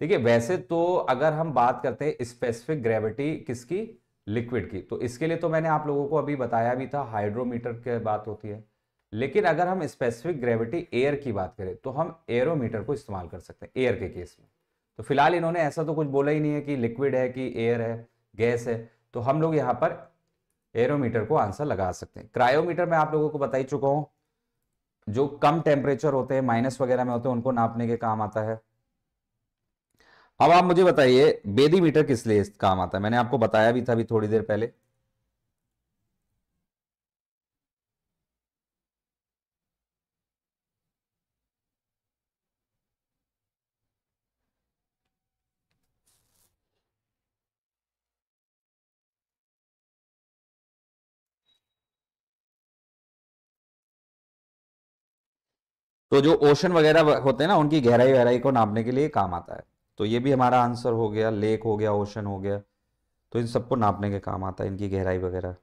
Speaker 1: ठीक है वैसे तो अगर हम बात करते हैं स्पेसिफिक ग्रेविटी किसकी लिक्विड की तो इसके लिए तो मैंने आप लोगों को अभी बताया भी था हाइड्रोमीटर की बात होती है लेकिन अगर हम स्पेसिफिक ग्रेविटी एयर की बात करें तो हम एयरोमीटर को इस्तेमाल कर सकते हैं एयर के केस में तो फिलहाल इन्होंने ऐसा तो कुछ बोला ही नहीं है कि लिक्विड है कि एयर है गैस है तो हम लोग यहां पर एरोमीटर को आंसर लगा सकते हैं क्रायोमीटर में आप लोगों को बताई चुका हूं जो कम टेम्परेचर होते हैं माइनस वगैरह में होते हैं उनको नापने के काम आता है अब आप मुझे बताइए बेदी मीटर किस लिए काम आता है मैंने आपको बताया भी था अभी थोड़ी देर पहले तो जो ओशन वगैरह होते हैं ना उनकी गहराई वहराई को नापने के लिए काम आता है तो ये भी हमारा आंसर हो गया लेक हो गया ओशन हो गया तो इन सबको नापने के काम आता है इनकी गहराई वगैरह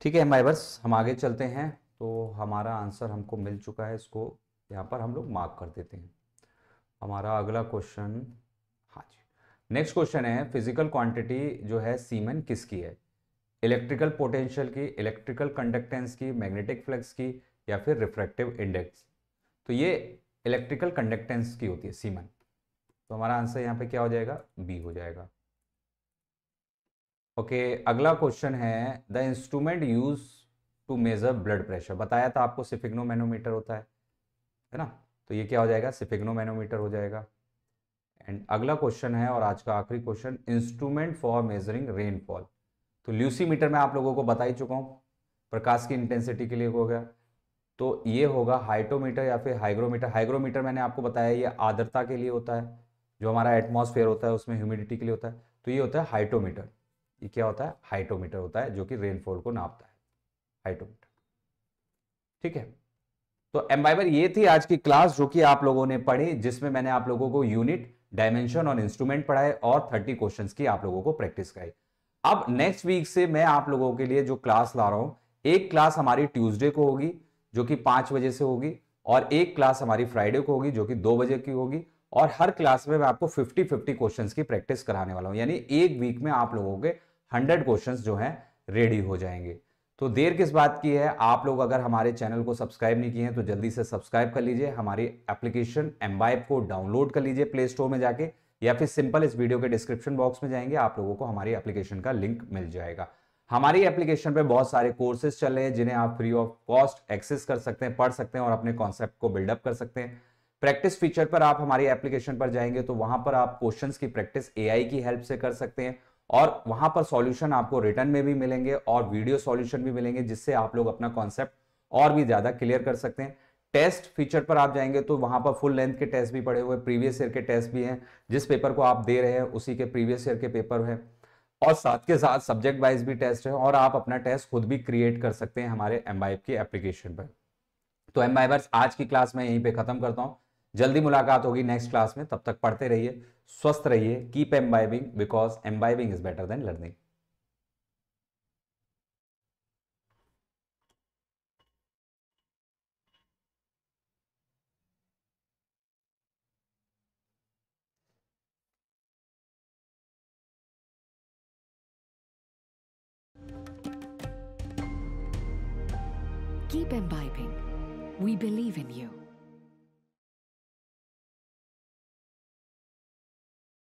Speaker 1: ठीक है माई बस हम आगे चलते हैं तो हमारा आंसर हमको मिल चुका है इसको यहाँ पर हम लोग मार्क कर देते हैं हमारा अगला क्वेश्चन हाँ जी नेक्स्ट क्वेश्चन है फिजिकल क्वांटिटी जो है सीमेन किसकी है इलेक्ट्रिकल पोटेंशियल की इलेक्ट्रिकल कंडक्टेंस की मैग्नेटिक फ्लक्स की या फिर रिफ्रैक्टिव इंडेक्स तो ये इलेक्ट्रिकल कंडक्टेंस की होती है सीमन तो हमारा आंसर यहाँ पे क्या हो जाएगा बी हो जाएगा ओके okay, अगला क्वेश्चन है the instrument use to measure blood pressure बताया था आपको सिफिग्नोमैनोमीटर होता है है ना तो ये क्या हो जाएगा सिफिग्नोमैनोमीटर हो जाएगा एंड अगला क्वेश्चन है और आज का आखिरी question instrument for measuring rainfall तो ल्यूसी मीटर में आप लोगों को बता ही चुका हूं प्रकाश की इंटेंसिटी के लिए हो गया तो ये होगा हाइटोमीटर या फिर हाइग्रोमीटर हाइग्रोमीटर मैंने आपको बताया ये आर्द्रता के लिए होता है जो हमारा एटमॉस्फेयर होता है उसमें ह्यूमिडिटी के लिए होता है तो ये होता है हाइटोमीटर ये क्या होता है हाइटोमीटर होता है जो कि रेनफॉल को नापता है हाइटोमीटर ठीक है तो एम्बाइबर ये थी आज की क्लास जो कि आप लोगों ने पढ़ी जिसमें मैंने आप लोगों को यूनिट डायमेंशन और इंस्ट्रूमेंट पढ़ाए और थर्टी क्वेश्चन की आप लोगों को प्रैक्टिस कराई अब नेक्स्ट वीक से मैं आप लोगों के लिए जो क्लास ला रहा हूं एक क्लास हमारी ट्यूसडे को होगी जो कि पांच बजे से होगी और एक क्लास हमारी फ्राइडे को होगी जो कि दो बजे की होगी और हर क्लास में मैं आपको 50 50 क्वेश्चंस की प्रैक्टिस कराने वाला हूँ यानी एक वीक में आप लोगों के 100 क्वेश्चंस जो हैं रेडी हो जाएंगे तो देर किस बात की है आप लोग अगर हमारे चैनल को सब्सक्राइब नहीं किए हैं तो जल्दी से सब्सक्राइब कर लीजिए हमारी एप्लीकेशन एम्बाइप को डाउनलोड कर लीजिए प्ले स्टोर में जाके या फिर सिंपल इस वीडियो के डिस्क्रिप्शन बॉक्स में जाएंगे आप लोगों को हमारी एप्लीकेशन का लिंक मिल जाएगा हमारी एप्लीकेशन पे बहुत सारे कोर्सेज चल रहे हैं जिन्हें आप फ्री ऑफ कॉस्ट एक्सेस कर सकते हैं पढ़ सकते हैं और अपने कॉन्सेप्ट को बिल्डअप कर सकते हैं प्रैक्टिस फीचर पर आप हमारी एप्लीकेशन पर जाएंगे तो वहां पर आप क्वेश्चन की प्रैक्टिस ए की हेल्प से कर सकते हैं और वहां पर सॉल्यूशन आपको रिटर्न में भी मिलेंगे और वीडियो सॉल्यूशन भी मिलेंगे जिससे आप लोग अपना कॉन्सेप्ट और भी ज्यादा क्लियर कर सकते हैं टेस्ट फीचर पर आप जाएंगे तो वहां पर फुल लेंथ के टेस्ट भी पड़े हुए प्रीवियस ईयर के टेस्ट भी हैं जिस पेपर को आप दे रहे हैं उसी के प्रीवियस ईयर के पेपर हैं और साथ के साथ सब्जेक्ट वाइज भी टेस्ट है और आप अपना टेस्ट खुद भी क्रिएट कर सकते हैं हमारे एम की एप्लीकेशन पर तो एम आज की क्लास में यहीं पर ख़त्म करता हूँ जल्दी मुलाकात होगी नेक्स्ट क्लास में तब तक पढ़ते रहिए स्वस्थ रहिए keep embibing because embibing is better than learning